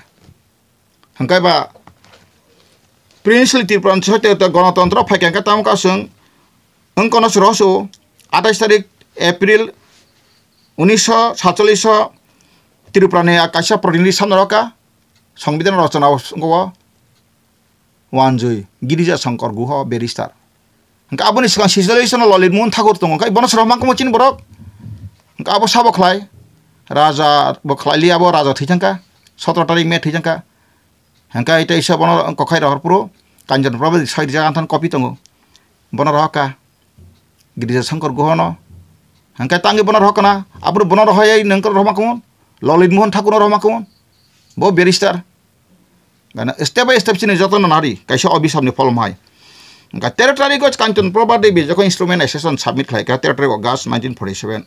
হিংকাই বা প্রিন্সলিটি প্রান্ত হইতে গণতন্ত্র ফাইকে হিংকা তাম কাসুং হংকন রহসু আঠাইশ তারিখ এপ্রিল উনিশশো সাতচল্লিশ তিরুপ্রাণী কাশা প্রতিনিধি সান্দরকা সংবিধানৰ ৰচনা কব ওৱানজৈ গিৰিজা শংকৰ গুহ বেৰিষ্টাৰ আপুনি চিজলেশ্যনৰ ললিত মোহন ঠাকুৰ তুমি কাই বনছ ৰহমাক মচিন বৰক আব চাব খাই ৰাজা খাইলি আব ৰাজা থৈছা সোতৰ তাৰিখ মে থৈছা হেংকা এতিয়া ইছ বনৰ ককাই ৰহৰ পুৰো কাঞ্জন প্ৰবাদী ছয় জাগান কপি তঙো বনৰ ৰহকা গিৰিজা শংকৰ গুহ ন হেংকাই তাঙি বনৰ ৰহকনা আপুনি বনৰ ৰহয় নহমাক মন ললিত মোহন ঠাকুৰৰ ৰহমাক মন Bo berister. Gana step by step sini jotono nari kaisa obis hamni follow mai. Ga territory go kanton proper debi jokon instrument assessment submit khai ka territory go gas 1947.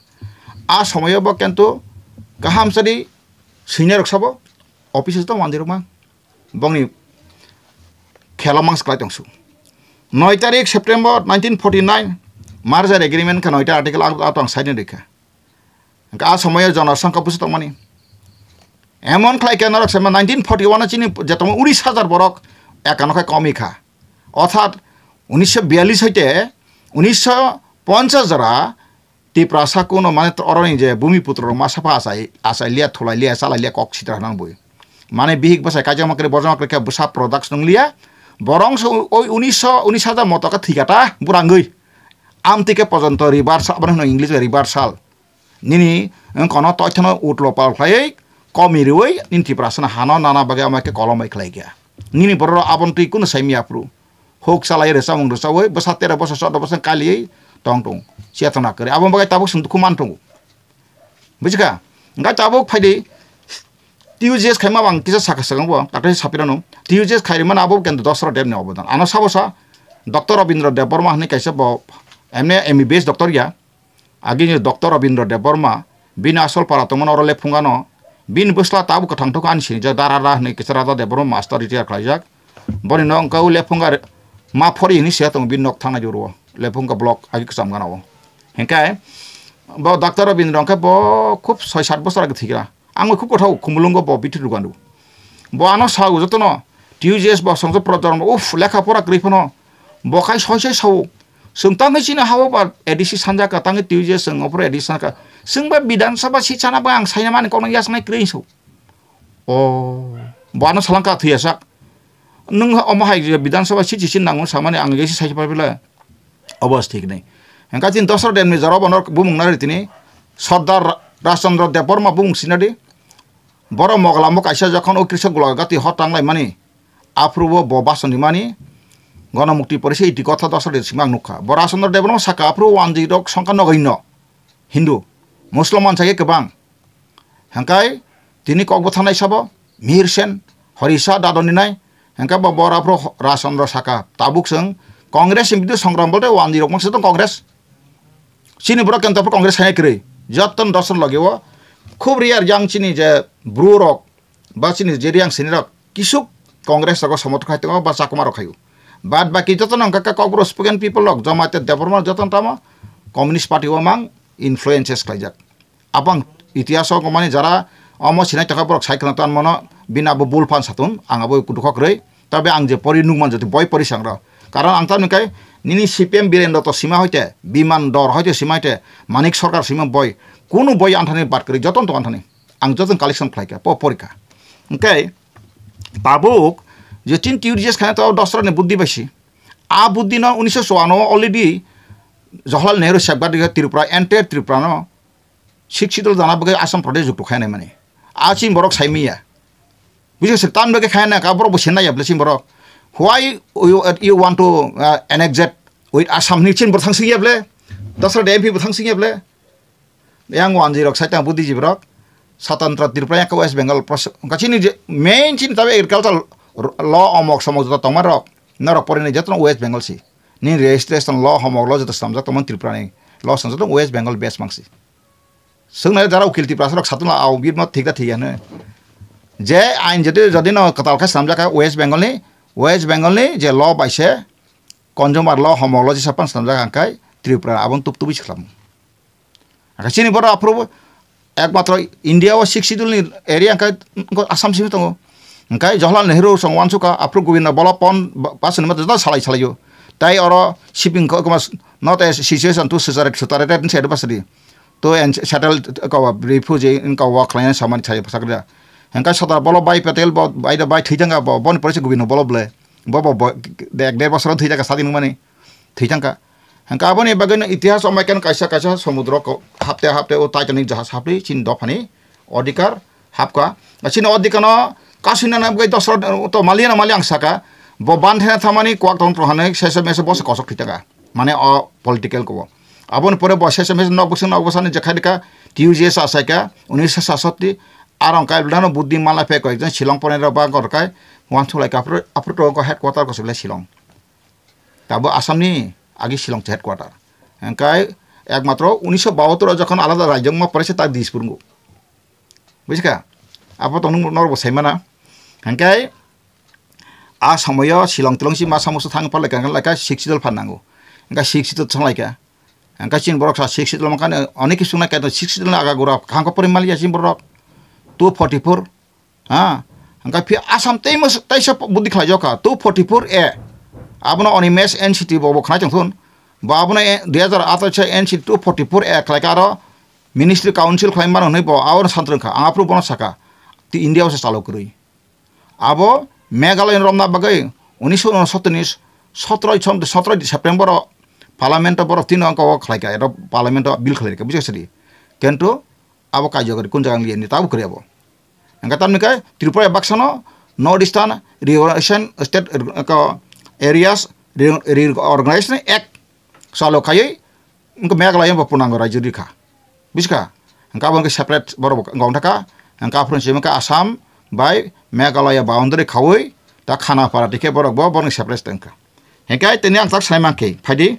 A somoyo bo kento kaham sari senior sabo office to mandiru ma. Bongni খেলামাংস ক্লাই টংসু নয় তারিখ September nineteen forty nine merger agreement কা নয়টা article আতং সাইডে রেখা আ সময় এমন খাই কেন রক সেমা নাইনটিন ফর্টি ওয়ানে চিনি যে তোমার উনিশ হাজার বরক একানখে কমই খা অর্থাৎ উনিশশো বিয়াল্লিশ হইতে উনিশশো পঞ্চাশ যারা টিপ্রা কোনো মানে অরণি যে ভূমিপুত্র মাসাফা আসাই আসাই লিয়া লিয়া চালাই লিয়া কক সিদ্রা হনান বই মানে বিহিক বসাই বাসায় কাজামাকরে বজমাকরে কে বুসা প্রডাক্টস নংলিয়া বরং ওই উনিশশো উনিশ হাজার মতকা ঠিকাটা বুড়াঙ্গই আমতিকে পর্যন্ত রিভার্সাল মানে ইংলিশ রিভার্সাল নিনি কোনো তথ্য উঠল পাল komiruai ninti prasna hana nana bagai ama ke kolom ay kelaya. Nini perlu abon tri kun saya miapru. Hok salai resa mong resa woi besat tera besat sok dapat sen kali ay tong tong siapa nak kere abon bagai tabuk sentuh kuman tong. Bisa ka? Enggak tabuk pade. Tiu kaya kaima kisah sakit sekarang buang. Tapi sih sapiranu. Tujuh Tiu mana abon kendo dosra deh nyawa bodan. Anu sabu sa? Doktor abinro deh perma hani kaya sih bob. Emne emi base doktor ya. Agi doktor abinro deh Bina asal para teman orang lepungan, বিন বসলা তাবু কথা থাকা আনি সিজ দারা রা হই কেসা রাজা দেবর মাস্টার রিটায়ার খাইজাক বরি নঙ্কাও লেফুঙ্গার মা ফরি হিনি সে তঙ্গ বিন নক থানা জরুয় লেফুঙ্গা ব্লক আগে কসাম গানাও হেঙ্কায় ব ডাক্তার বিন রঙ্কা ব খুব ছয় সাত বছর আগে থাকি আমি খুব কথা খুমলুঙ্গ ব বিঠি দোকান দু ব আন সাউ যত টিউজিএস ব সংসদ প্রজন্ম উফ লেখাপড়া গ্রীফ ন বকাই ছয় ছয় sung tangi chini hawa pa edisi sanjaka tangi tiuje sung opor edisi sanjaka sung ba bidan saba si chana bang saina mani kong yas nai kring so oh bana salangka thuya sak nung oma hai bidan saba si chisin nangun samani ang gesi saisa pabila obas thik nai hengka chin dosra den me jaro banor bumung nari tini sardar Rajchandra Debbarma বুংসিনাদি বড় মগলামক আইসা যখন ও কৃষক গোলাগাতি হতাংলাই মানে আফ্রুব বাসনিমানি গণমুক্তি পরিছে ইটি কথা দশৰে সিমাং নুখা বৰা চন্দ্ৰ দেৱনৰ সাকাফ্ৰু one জিৰক সংখ্যা নগণ্য হিন্দু মুসলমান চাগে কেবাং হেংকাই তিনি ককব থানাই চাব মিহির সেন হরিষা দাদনি হৰিষা দাদনিনাই হেংকা বৰাফ্ৰু ৰাচন্দ্ৰ সাকা তাবুক চং কংগ্রেস এমপিটো সংগ্রাম বলতে ওয়ান ওৱান জিৰক মাংসে কংগ্ৰেছ চিনিপুৰ কেন্দ্ৰপুৰ কংগ্ৰেছ হাইকেৰে যতন লগে ও খুব রিয়ার যাং চিনি যে ব্রু রক বা চিনি জেরিয়াং সিনি রক কিছু কংগ্রেস রক সমর্থক হাইতে বা চাকমা রখাইও বাদ বাকী যতন অংকাকে কগ্ৰছ পগেন পিপলক জমা এতিয়া দেৱৰ্মৰ যতন তাম কমিউনিষ্ট পাৰ্টি ওমাং ইনফ্লুয়েঞ্চেছ খাইজাক আপং ইতিহাসক মানে যাৰা অম চিনাই থকা পৰক চাইকেল মন বিনা বুল ফান চাতোন আং আবই দুখক তবে আং যে পৰি নুমান যদি বই পৰি চাং ৰ কাৰণ আং তাৰ নিকাই নিনি চি পি এম বীৰেন্দ্ৰ তো সীমা সৈতে বিমান দৰ সৈতে সীমা সৈতে মানিক চৰকাৰ সীমা বই কোনো বই আনথানি বাদ কৰি যতন তো আন্ঠানি আং যতন কালেকশ্যন খাইকে প পৰীক্ষা এনেকৈ বাবুক जे तिन टुर जेस खाने त दस बुद्धि पैसा आ बुद्धििन उन्सश चुवा अलरेडी जवाहरलाल नेहरू साहबार त्रिपुरा एन्टेयर त्रिपुरानो शिक्षित जना प्रदेश जुत् खा नै मैले आिम बरक सैमिया बुझिसके त खाएन बर बेन चिम बरक है इन्ट ट टु एनएजेट उइथ आसाम चिन बङ्गिल दसरामिठुब्ले एङ स्याङ बुद्धिजी ब्रक्क सतन्त्र त्रिपुराङ वेस्ट बेङ्गल गान् मेन चिन् त एग्री्री्रीचार ল অমক চমক যত তোমাৰ ৰক ন ৰক পৰি নাই যত ৱেষ্ট বেংগলছি নি ৰেজিষ্ট্ৰেশ্যন ল সমক ল যত চামজা তোমাৰ ত্ৰিপুৰা ল চাম যত ৱেষ্ট বেংগল বেষ্ট মাংছি চাই যাৰা উকিল ত্ৰিপুৰা আছে ৰক চাত আও বিৰ মত ঠিক ঠিক আছে যে আইন যদি যদি ন কটাল খাই চামজা খাই নি বেংগলনি ৱেষ্ট বেংগলনি যে ল পাইছে কনজুমাৰ ল সমক ল যে চাপান চামজা খাই ত্ৰিপুৰা আবন টুপ টুপি চলাম হাংকা চিনি পৰা আপ্ৰুভ একমাত্ৰ ইণ্ডিয়াও ছিক্স চিডুল এৰিয়া হাংকাই আছাম চিমি हिका जवाहरलाल नेह्रु सङ्स आफू गोविन्द बलब पन पालाइ सालयौँ त अर सिपिङ रिफुजे हिङका सदर बल बाई पेटेल बैत बन पैसा गोविन्द बलबले बे देड बसेर साथी माने ठैतङ्ख्या हिङका अब यहाँ इतिहास कैसा कमुद्र हप्त्याप्ते टाइट जहाजी चिन दफानी अधिकार हपका अधिकार কাসিনানাবগাই দসর তো মালিয়ানা মালিয়াং সাকা ব বান হেনা থামানি কোয়াক তন্ত্র হানে শেষে মেসে বসে কসক ঠিটাকা মানে অ পলিটিক্যাল কব আবন পরে শেষে মেসে নবসে নবসানে জেখাডিকা টিউজিএস আসাইকা উনিশশো সাতষট্টি আর অঙ্কায় বিধানো বুদ্ধিমালা ফেক একজন শিলং পনের বা গরকায় ওয়ানসুলাই কাপড় আপরত হেডকোয়ার্টার কসলে শিলং তাবো আসামনি আগে শিলং হেডকোয়ার্টার এঙ্কায় একমাত্র উনিশশো বাহাত্তর যখন আলাদা রাজ্যমা পড়েছে তার দিসপুরঙ্গু বুঝকা আপাতত নরব সাইমানা 그러니까 아 사모여 실렁틀렁시 마사모스 탕팔래 그러니까 식시들 판나고 그러니까 식시들 청라이까 그러니까 신 보락 사 식시들 막간에 어느 기수나 까도 식시들 나가고라 강거 버림말이 야신 보락 또 포티포 아 그러니까 피 아삼 때이머스 때이서 부디 클라이저카 또 포티포 에 아브나 어니메스 엔시티 보보 카정톤 বাবনে দুই হাজার আঠারো N C two forty four এক লাইক আরো মিনিস্ট্রি কাউন্সিল খাইমান হইব আওয়ার সান্ত্রখা আঙাপ্রু বনসাকা ইন্ডিয়াও সে চালু করুই abo megalain romna bagai uniso non sotenis sotro itsom de sotro di september parlamento boro tino angka wok laika ero parlamento bil kalaika bisa sedi kento abo kajo kari kunja kang lieni tabu kari abo angkatan mikai tripo ya baksono no distan reorganization state ka areas reorganization ek salo kayai angka megalain bapun angka raja dika bisa angka bangka separate boro angka angka angka angka angka angka angka angka angka bai megalaya boundary khawui ta khana para dikhe borok bo borong sepres tengka hekai teni ang tak saimang ke phadi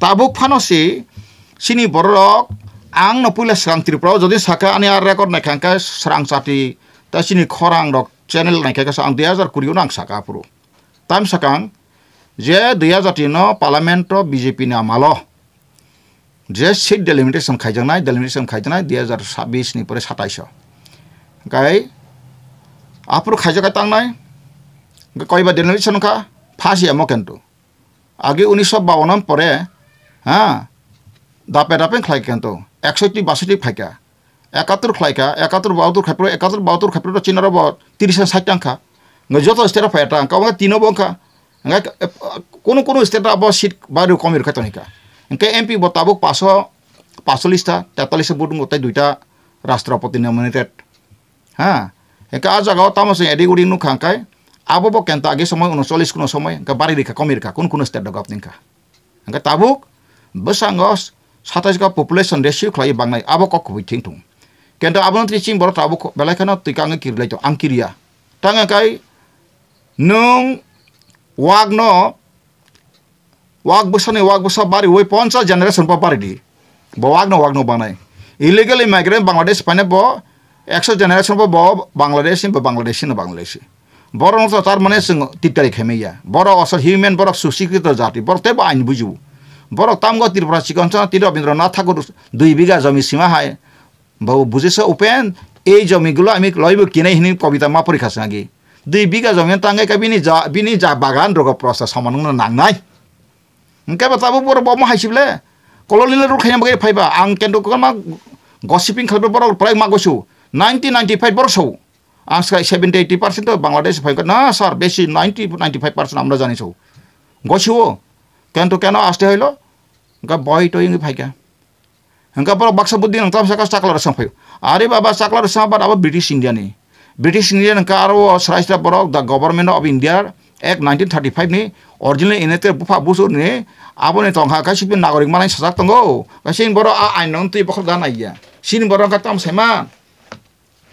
tabuk phanosi sini borok ang no pula sang tripro jodi saka ani ar record na khangka sarang sati ta sini khorang rok channel na khaka sang 2020 nang saka puru tam sakang যে দুই হাজার তিন parliament BJP না মাল যে seat delimitation খাইজানাই delimitation খাইজানাই দুই হাজার ছাব্বিশ নিপরে সাতাইশ গাই 앞으로 가져가 땅 নাই কইবা দিন সংখ্যা ফাঁসি এমো কিন্তু আগে উনিশশো বাউন্ন পরে হ্যাঁ দাপে দাপে খাই কিন্তু একষট্টি বাষট্টি ফাইকা একাত্তর খাইকা একাত্তর বাহাত্তর খাইপ্র একাত্তর বাহাত্তর খাইপ্র চীনের তিরিশ ষাট টাকা যত স্টেট ফাই টাকা আমাকে তিনও বংখা কোনো কোনো স্টেট আবার সিট বারো কমি রক্ষা তনিকা ইনকে এমপি বতাবুক পাঁচশো পাঁচচল্লিশটা তেতাল্লিশ বুট গোটাই দুইটা রাষ্ট্রপতি নমিনেটেড হ্যাঁ Eka aja kau tamu sih edi guru nukang kai. Apa bok kenta agi semua unus solis kuno semua. Enggak bari dika komir kah kun kunus terdaga apninka. Enggak tabuk besang gos. Satu juga population ratio kalau bangla apa kok kubu tingtung. Kenta apa nanti cing baru tabuk belai kena tika angin kiri lejo angkiri ya. Tangan kai nung wagno wag besan ya wag besar bari woi ponsel generasi apa bari di. Bawa wagno wagno bangla. Illegal immigrant Bangladesh panen bo একশো generation বা বাংলাদেশি বা বাংলাদেশি না বাংলাদেশি বড় নত তার মানে তিতারি খেমেইয়া বড় অসল human বড় সুশিক্ষিত জাতি বড় তে আইন বুঝব বড় তামগ ত্রিপুরা চিকঞ্চনা তীর রবীন্দ্রনাথ ঠাকুর দুই বিঘা জমি সীমা হয় বুঝেছ উপেন এই জমিগুলো আমি লইব কিনে হিনি কবিতা মা পরীক্ষা সঙ্গে দুই বিঘা জমি তাঙ্গে বিনি যা বিনি যা বাগান রোগ প্রস্তাব সমান নাং নাই কেবা তাবো বড় বম হাইছি বোলে কলনিলে রোগ খাই ফাইবা আং কেন গসিপিং খেলবে বড় প্রায় মা গৈছো নাইনটি নাইনটি ফাইভ বর্ষও আজকাল সেভেন্টি এইটি পার্সেন্ট বাংলাদেশ ভাইকে না স্যার বেশি নাইনটি নাইনটি ফাইভ পার্সেন্ট আমরা জানি সব গছিও কিন্তু কেন আসতে হইল ఇంకా బాయ్ టోయింగ్ పైగా ఇంకా బాగా బక్స బుద్ధి ఇంకా సక చాకల రసం పోయి అరే బాబా చాకల రసం బాబా అవ బ్రిటిష్ ఇండియాని బ్రిటిష్ ఇండియన్ ఇంకా ఆరో సరాయిస్తా బరో the government of India act nineteen thirty ఫైవ్ని অরিজিনেল এনেতে বুফা বুসুরনি আবনে টংখা কাশিপি নাগরিক মানে সজাগ তঙ্গো কাশিন বড় আইন তুই বখর দান আইয়া সিন বড় কাতাম সেমান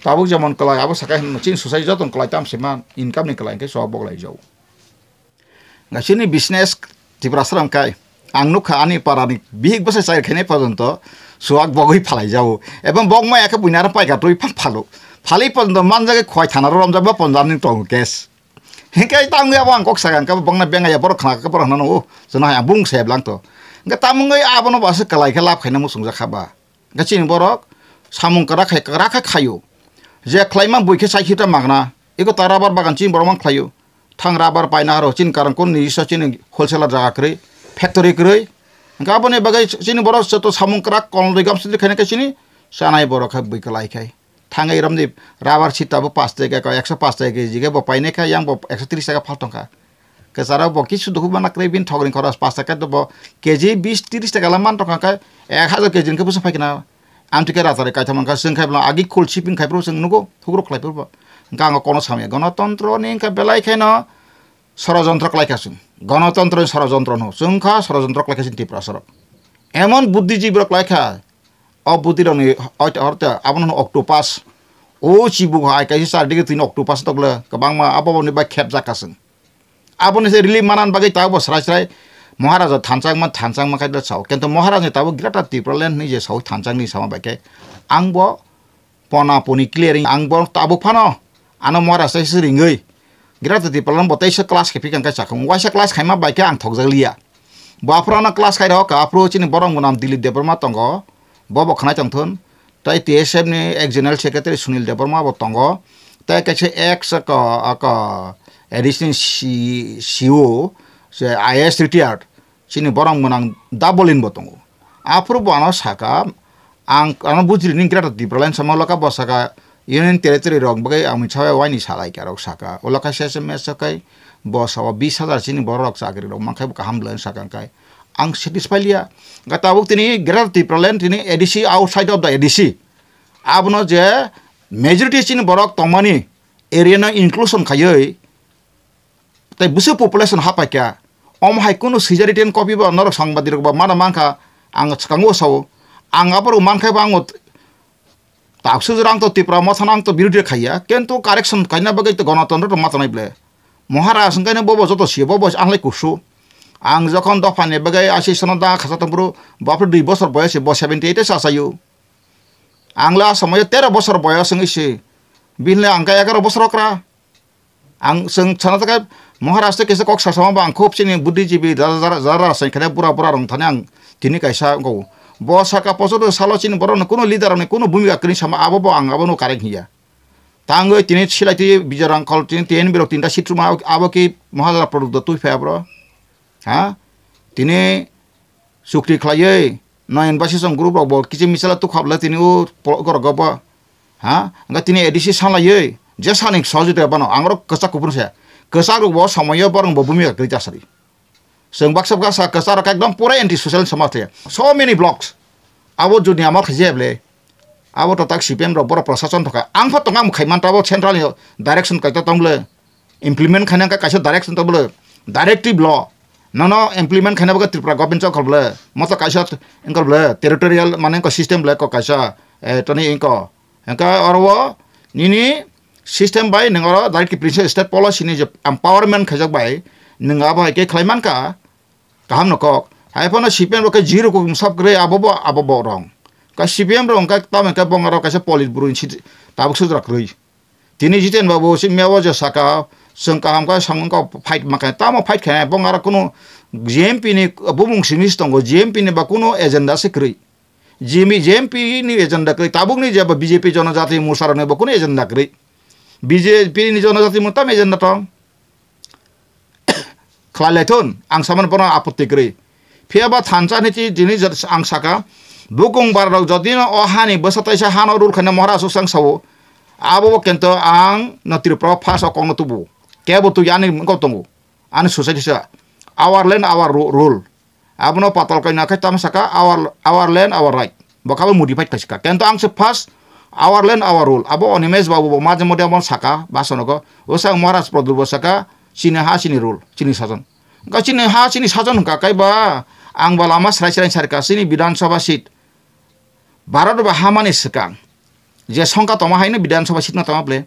tabuk zaman kelai apa sakai nucin susah juga tong kelai tam seman income ni kelai kai bok lai jauh nggak sini bisnis di prasaran kai ang nuk ani parani, ni bihik besa sair kene pasan to suak bogoi palai jauh eban bog ma yakai punya rapai kai tuh ipan palu palai pasan to manja kai kuai tanaro ram jaba ponzan ni tong kes Hingkai tamu ya kok sakan kau bang na biang aja borok kenal kau borok nanu oh senang ya bung saya bilang to nggak tamu nggak ya apa nopo asik kelai kelap kena musung zakaba nggak cini borok samung kerak kayak kerak kayak kayu যে খাইমান বৈখে চাইখিত মাগনা এগো তার আবার বাগান চিন বড় মান খাইও থাং রাবার পাইনা আর চিন কারণ কোন নিজস্ব চিন হোলসেলার জায়গা করে ফ্যাক্টরি করে গাবনে বাগাই চিন বড় সত সামুং করা কল দৈগাম সিদ্ধি খাইনে চিনি সানাই বড় খাই বৈকে লাইখাই থাঙে এরমনি রাবার সিটাবো পাঁচ টাকা কয় একশো পাঁচ টাকা কেজি গে বাইনে খাই আম একশো তিরিশ টাকা ফাল টঙ্কা কেসারও ব কিছু দুঃখ বানা করে বিন ঠগরিং খরচ পাঁচ টাকা তো কেজি বিশ তিরিশ টাকা লাম মান টঙ্কা এক হাজার কেজিকে বুঝে ফাইকে না 암티케 রাজারে 까이타만 가 আগে 아기 콜 치핑 카이프로 생누고 토그로 클라이프로 গাঙ্গ কোনো সামে গণতন্ত্র নিখা বেলাই খাইন ষড়যন্ত্র ক্লাইখাসুন গণতন্ত্র ষড়যন্ত্র ন চুংখা ষড়যন্ত্র ক্লাইখাসুন টিপ্রা সরক এমন বুদ্ধিজীবীর ক্লাইখা অবুদ্ধির আপনার অক্টোপাস ও চিবু আইকাইছে চারদিকে তিন অক্টোপাস তকলে গবাংমা আবহাওয়ানি বা খেপ জাকাসুন আপনি সে রিলিফ মানান বাকি তাও বসরাই স্রাই মহারাজ থানচাংমা থানচাংমা খাই সাও কিন্তু মহারাজে তাবো গ্রেটার ত্রিপুরাল্যান্ড নিজে সাও থানচাংনি সামা বাইকে আংব পনা পনি ক্লিয়ারিং আংব তাবো ফানো আনো মহারাজ সিরিঙই গ্রেটার ত্রিপুরাল্যান্ড বতাইসে ক্লাস খেপি কাঙ্কা চাকং ওয়াইসে ক্লাস খাইমা বাইকে আং থকজালিয়া বাফরানো ক্লাস খাই রক আপ্রো চিনি বরং নাম দিলীপ দেববর্মা তঙ্গ বব খানাই তংথন তাই টি এস এফ নি এক জেনারেল সেক্রেটারি সুনীল দেববর্মা বব তঙ্গ তাই কাছে এক্স ক additional CO 제 IS retired sini borang menang dabolin botong apro bana saka ang ana bujri ning kira di perlain sama loka bosaka union territory rong bagai ami chawe wani salai kya rok saka olaka sese mesakai bosawa 20000 sini borok sakri rok makai buka hamlan saka kai ang satisfied liya gatawuk tini greater di perlain tini ADC outside of the ADC abno je majority sini borok tomani area na inclusion khayoi তাই বুসে population হাপা ক্যা অম high কোনো সিজারিটেন copy বা নরক সাংবাদিক বা মানে মাংখা আঙ ছকাঙ্গো Sao আং আবার মানখাই বা আঙ তাকসু রাং তো তিপ্রা মথান আং তো বিরোধী খাইয়া কিন্তু কারেকশন কাইনা বাকি তো গণতন্ত্র মাতানাই বলে মহারাজ কাইনে বব যত সে বব আংলাই কুসু আং যখন দফানে বাকি আসি সন দা খাসা খাসাতম্বরু বাপরে দুই বছর বয়স ব সেভেন্টি এইটে সাসায়ু আংলা সময় তেরো বছর বয়স সঙ্গে সে বিলে আংকা এগারো বছর অকরা आं जों साननो थाखाय महाराष्ट्र केसे कक ससमा आं खुब सिनि बुद्धिजीवी जारा संख्या बुरा बुरा रं थाने आं दिनै कायसा गौ ब साका पसद सालो सिनि बरन कुनो लिडार ने कुनो भूमिका करिन सम आबो आं आबो नो कारेक हिया तांग तिने सिलाइति बिजार अंकल तिने तेन बिरो तिनटा सिट्रुमा आबो कि महाजारा प्रडक्ट तुइ फाब्र हा तिने सुक्ति खलायै नयन बासिसं ग्रुप रबो किछि मिसला तु खाबला तिने ओ गरगब हा अंगा तिने एडिसि सालायै জেসানিক সহযোগিতা বানো আংর কচা কুপুর সে কচা রুব সময় বরং বুমিকা গ্রীতা সারি সঙ্গ বাকসা বাকসা কচা রক একদম পুরো এন্টি সোশ্যাল সমাজ থেকে সো মেনি ব্লকস আবো যদি আমার খেজে এবলে আবো তাক সিপিএম বড় প্রশাসন থাকা আংফ টঙা মুখাইমান তো সেন্ট্রাল ডাইরেকশন কাজ তামলে ইমপ্লিমেন্ট খাইনে কাছে ডাইরেকশন তামলে ডাইরেক্টিভ ল ন ন ইমপ্লিমেন্ট খাইনে বোকে ত্রিপুরা গভর্নমেন্ট চক বলে মতো কাজে এনক বলে টেরিটোরিয়াল মানে সিস্টেম বলে কাজ এটা ইক এনক আর নিনি सिस्टम बै नो दाइट की प्रिंसिपल स्टेट पॉलिसी जो एम्पावरमेंट खजक बाय नंगा बाय के खलाइमान का कहम नको हाइफन सीपीएम रोके जी को सब करे आबो आबो रंग का सीपीएम रंग का तम का कैसे पॉलिट ब्रो इंसिट ताबक सुद्रक रही तिनी जितेन बाबू सिंह मेवा जो साका जों गाहाम का संगन का फाइट माखाय तम फाइट खाय बंगार जे एम पी बुमुंग सिनिस दंगो जीएमपी नि बा कुनु एजेंडा से करे जे एम पी एजेंडा करे तबुक नि जब बीजेपी जनजाति मोर्चा ने बा एजेंडा करे বিজেপিৰ নিজৰ জনজাতি মোৰ তাম এজেণ্ড তাম খালাইথোন আং চামানৰ পৰা আপত্তি কৰি ফিয়াবা থানচা নীতি যিনি আং চাকা বুকুং বাৰক যদি অহানি বৈছাইছা হান ৰুলখানে মহাৰাজ চাং চাব আবো কিন্তু আং নতিৰ পৰা ফাৰ্ষ্ট অকং নতুবো কেবতো ইয়ানি গতমো আনি চোচাইছা আৱাৰ লেণ্ড আৱাৰ ৰুল আপোনাৰ পাতল কাইনাখাই তাম চাকা our our land our right বকাব মুদি পাই থাকা কিন্তু আংচে first our land our rule abo onimes babu bo maje dia abon saka basono ko osa maharaj pradul bo saka sini ha sini rule sini sajon ga sini ha sini sazon. ka kai ba ang bala ma srai srai sar ka sini bidhan sabha sit bharat ba hamani saka je sangka toma haina bidhan sabha sit na toma ple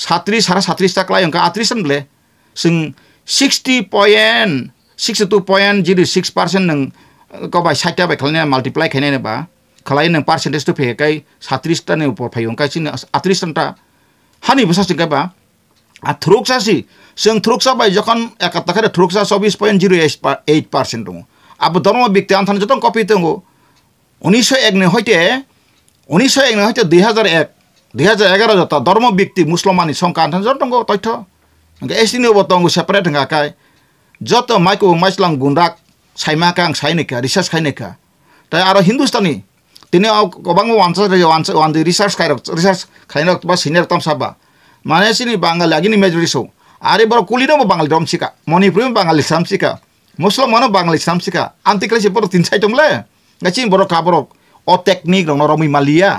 37 sara 37 ta klai ang ka 38 ble sing 60 62.06% neng ko bai 60 bai khalne multiply kene ne ba खाल पारसन्टेज त फैकै सात्रिसान फै अनि अथ्रिस हानी बो साकै बा्रुकी जुन थ्रुक छ जन एक्खेरि थ्रुरुसा चौबिस point zero eight eight parent दो अब धर्म व्यक्ति अन्त जो कपि दुःख उन्नी है दुई हजार एग दुई हजार जता धर्म व्यक्ति मुसलमानी सङ्ख्या अन्त जन्ट दङ तैथ्य एउटा सेपारेट हु तत् मसँग गुन्दग सयमा सयन रिसर्च स्या त हिन्दुस्तानी रिसर्च रिसर्च किन आउँछन् रिसारिसारक्छर त सानो चिनी बङ्गालिनी मेजोरी सौ आइ बर कोन बङ्गालका मिपु बङ्गाली सिका साम बङ्गाली सानो आम्तिकै बो तिन तलै कि बरखा बर अ टेकनिक रङ र मिमाया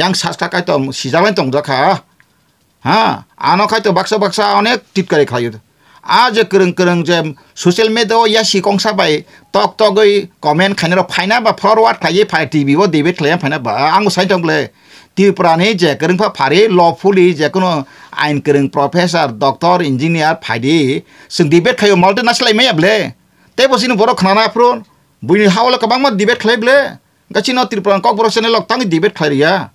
यङ साइतो ता हाइतो बाक्स बक्सा अनेक टिपारी खायोदेखि aja kereng kereng jem social media ya si kong sabai tok tok goi comment khani ro phaina ba forward khai phai tv bo debe khlaya phaina ba ang sai tong le tiu prane je kereng pha phare lawfully je kono ain kereng professor doctor engineer phaidi sing debe khayo multinational me able te bosin boro khana pro buini hawla kabang ma debate khlai ble gachi no tirpran kok boro channel lok tang debate khlariya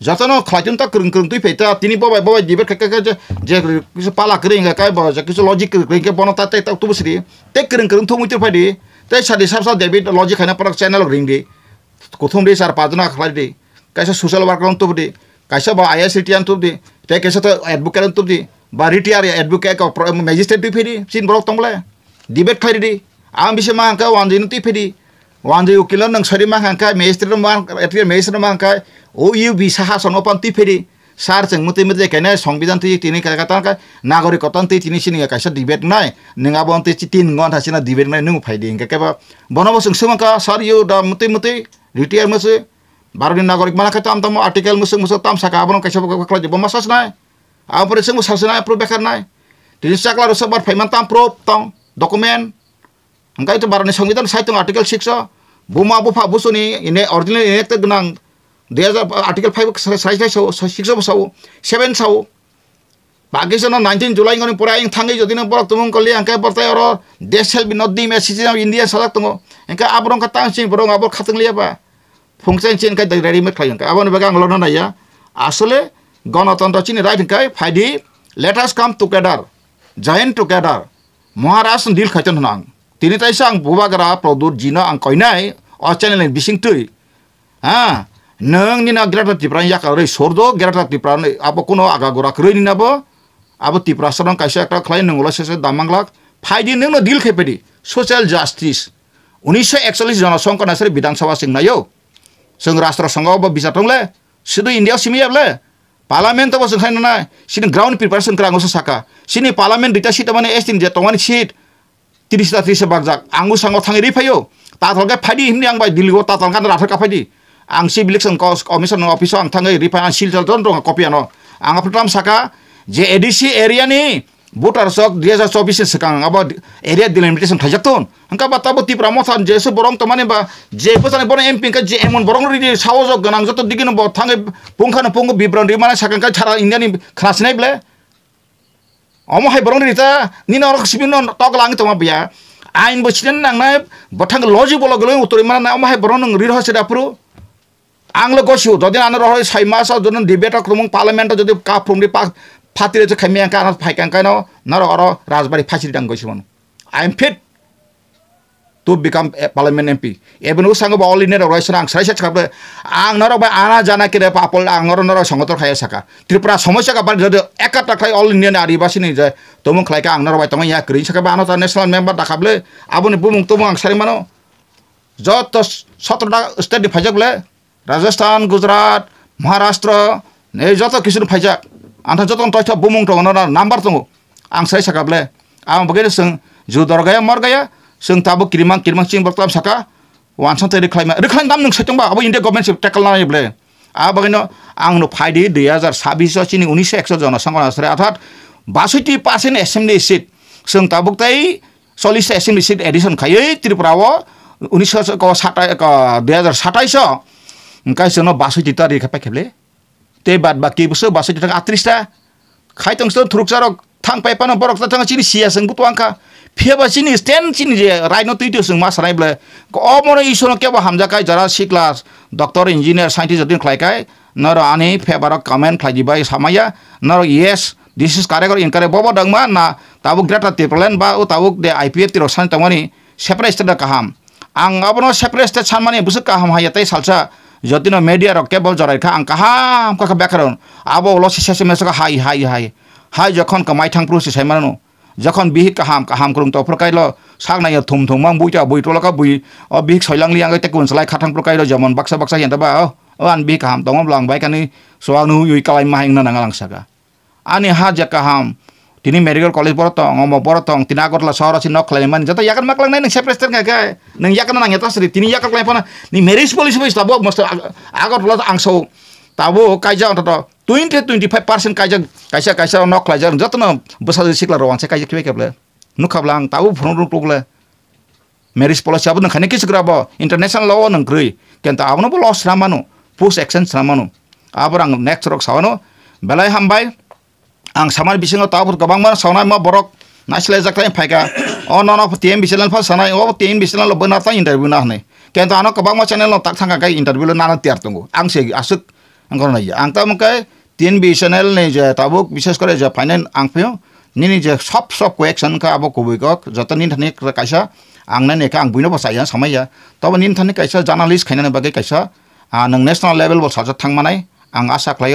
Jatano klajun ta kering kering tu peta tini bawa bawa jibet kakak kakak je kisu pala kering kakak bawa je kisu logik kering ke bono ta tek tak tu besri tek kering kering tu muncul padi tek sadi sab sab debit logik hanya perak channel kering di kuthum di sar pajuna khlaj di kaisa social worker tu di kaisa bawa ayah sitian tu di tek kaisa tu advocate tu di bari tiar advocate ka magistrate tu pedi sin blok tongla debate khlaj di am bisa mah ka wanjin tu pedi नङ वानी उक्किलो न सरमा मेजिट्रेट मेजिस्ट्रेटमा ओ EV सहा सन ती फेरि सार चाहिँ मतै मती नै सङ्विधान नागरिक ती तिनी कसो डिट नै नै तिन डिबेट नै फैदिङमाटियार मसै बार दिन नागरिक त आर्टिकल आर्टील मजना नै प्रुफ त डकुमेन्ट angka itu barani সংবিধান সাহিত্য আর্টিকেল 6 বুমা বুফা বুসুনি ইনে অরিজিনাল ইনেক্টেড গনাং 2000 আর্টিকেল 5 সাইজ সাও 6 সাও 7 সাও পাকিস্তান 19 জুলাই গনি পরাই থাঙ্গি যদি পর তুমি কলি আঙ্কা পরতাই অর দেশ সেল বি নদী মে সিজন অফ ইন্ডিয়া সাজাক তুমি আঙ্কা আবরং কা তাং সিং বরং আবর খাতং লিয়াবা ফুংচাই চিন কা রেডি মে খাই আঙ্কা আবন বেগা আংলন নাইয়া আসলে গণতন্ত্র চিনি রাইট কাই ফাইডি let us come together joint together Maharashtra deal খাইতন হনাং tini taisa ang bubagra produt jino ang koinai o channel bising tui ha nang nina grata tipran yak re sordo grata tipran abo kuno aga gora kroi nina bo abo tiprasran kaisa ekra khlai nangla sese damanglak ফাইডি নো দিল খেপেডি social justice উনিশশো একচল্লিশ জনসংখ্য নাসরে বিধানসভা সিংনায়ও जों राष्ट्रसंघ বিচার দলে শুধু ইন্ডিয়া সিমিয়াবলে পার্লামেন্ট তো বসে না সিনি গ্রাউন্ড প্রিপারেশন করা সাকা সিনি পার্লামেন্ট দুইটা সিট মানে এস তিন যে তোমার সিট ত্ৰিছটা ত্ৰিছে বাৰজাক আঙু চাঙৰ ঠাঙি দি ফাইও তাঁতশালকে ফাইদি হিমনি আং বাই দিলিগ তাঁতশাল কাণ্ড ৰাথৰ কাফাই দি আং চি বিলেক কমিশ্যন অফিচৰ আং ঠাঙি ৰিফাই আং চিল চাল দ কপি আন আং আপোনাৰ চাকা যে এ ডি চি এৰিয়ানি ভোটাৰ চক দুহেজাৰ চৌবিছ চিকাং আব এৰিয়া ডিলিমিটেশ্যন থাই যাতোন হেংকা বা তাব তিপ্ৰা মথান যে এছ বৰং তোমানে বা যে বজানে বৰং এম পিংকা যে এমন বৰং ৰিজি চাওজক গান যত দিগিন বৰ থাঙে পুংখানে পুংখ বিৱৰণ ৰিমানে চাকাংকা ছাৰা ইণ্ডিয়ানি খাচিনাই বোলে omo hai borong dirita nina orok sibino tok langit oma bia ain bo chinen nang nae botang loji bolo gelo utori mana nae omo hai borong nung riro hasi dapuru anglo gosi uto dina ana rohoi sai masa dona dibeta kromong parlemen to jodi kafrom di pak patire to kemiang kana pai kang kano naro oro raspberry pasi dang gosi mono i'm fit to become a parliament MP. Even who sang about all in a Russian ang Sasha Chapter, Ang Naroba Anna Janaki, the Papal, Ang Norona Sangotor Hayasaka. Tripra Somosaka but the Ekataka all Indian Aribasin is a Tomuk like Ang Naroba Tomaya, Green Sakabano, the national member the Takable, Abun Bum Tomang Sarimano. Zotos, Sotra, Steady Pajable, Rajasthan, Gujarat, Maharashtra, Nezoto এই Pajak, and the Zoton যত of Bumung to number number two, साइ Sakable, आं बगैर सों जु जों दाबो किरिमां सिंग चिं बक्लाम साखा वानसान तयारि खालामा रोखां दाम नों सैथंबा अब इन्डिया गभर्नमेन्ट टेकल नायोब्ले आबागैनो आ फायदि दुइ हाजार 2026 चिनि उनिस एकस' जनसंख्या आश्रय अर्थात बासयति सिट जों सल्लिस एसेम्बलि सिट एडिसन खायै त्रिपुराव दुई हाजार साताइस ओंखाय जोंनो ते बाद बरक फेबा चिनि स्ट्यान्ड चिनि राइन तुइट्यो सुङमा सराइ बोले कमर इसोर के भयो हाम्रा काई जरा सिक्ला डक्टर इन्जिनियर साइन्टिस्ट जति खुवाइकाय नर अनि फेबर कमेन्ट खुवाइदिबाय समय नर यस दिस इज कार्यक्रम इन्करे बब डङमा ना ताबुक ग्रेटर तिर्पलेन बा ऊ ताबुक दे आइपिएफ तिर सानो तमानि सेपरेट स्टेट काहाम आङ अब सेपरेट स्टेट छान माने बुझ काहाम हाय यतै साल्छ जति न मेडिया र केवल जराइखा आङ काहाम कख व्याकरण अब लसि सेसे मेसको हाई हाई हाई हाई जखन कमाइथाङ प्रोसेस हाइमानु jakhon bihik kaham kaham krung to prakai lo sangna ya thum thum mang buita bui tolaka bui a bihik soilang liang te kun selai khatang prakai lo jamon baksa baksa yang tebal Oh, o an bihik kaham tong blang baik ani soal nu yui kalai mahing nanang alang saka ani haja kaham tini medical college borotong ngomo borotong tina agor la sora sin nok leman jata yakan maklang nai neng sepester ngai kai neng yakan nanang yata sri tini yakan klai pona ni meris polis bois tabo mosta agor la angso tabo kai jau tato twenty twenty five percent kajak kaisa kaisa nok kajak jatuh na besar di sekolah ruang saya kajak kue kable nukah bilang tahu phone room kable Mary Spola siapa nang kene kisah kerabat international law nang kri kian tahu nopo law seramanu post action seramanu apa orang next rok sawanu belai hambai ang samar bisa nggak tahu kabang mana sawana mau borok nasional jaga yang baik oh non of tien bisa lalu pas sana oh tien bisa lalu benar tanya interview nah nih kian tahu nopo kabang mau channel lo tak sangka kayak interview lo nana tiar tunggu ang sih asuk ग्रहण ये आंग मकई तीन B channel ने जो है अबुक विशेषकर जो फाइनल आंग फे निनी जो सब सब क्वेक्शन का अब कबुक जतन निन कैसा आंग ने आंग बुन बसाइए समय ये तब नि कैसा जार्नालीस्ट खेने बगे कैसा नेशनल लेवल बस थाना आं आशा खाई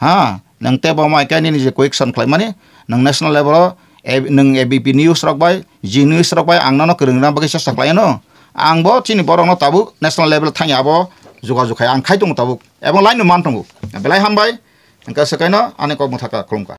हाँ नंते माइक निजे क्वेक्शन खाने national level A B P निज रखबा जी निज रखबा आंगना गुरु बगे चेस्ट खाए नो आंब चीनी बड़ो नाबू नेशनल लेवल थी अब जगाजुखाय आं खाय दं दाबो एबं लाइन मान दं बेलाय हामबाय ओंखायनो आंनि कर्म थाखा खुलुमखा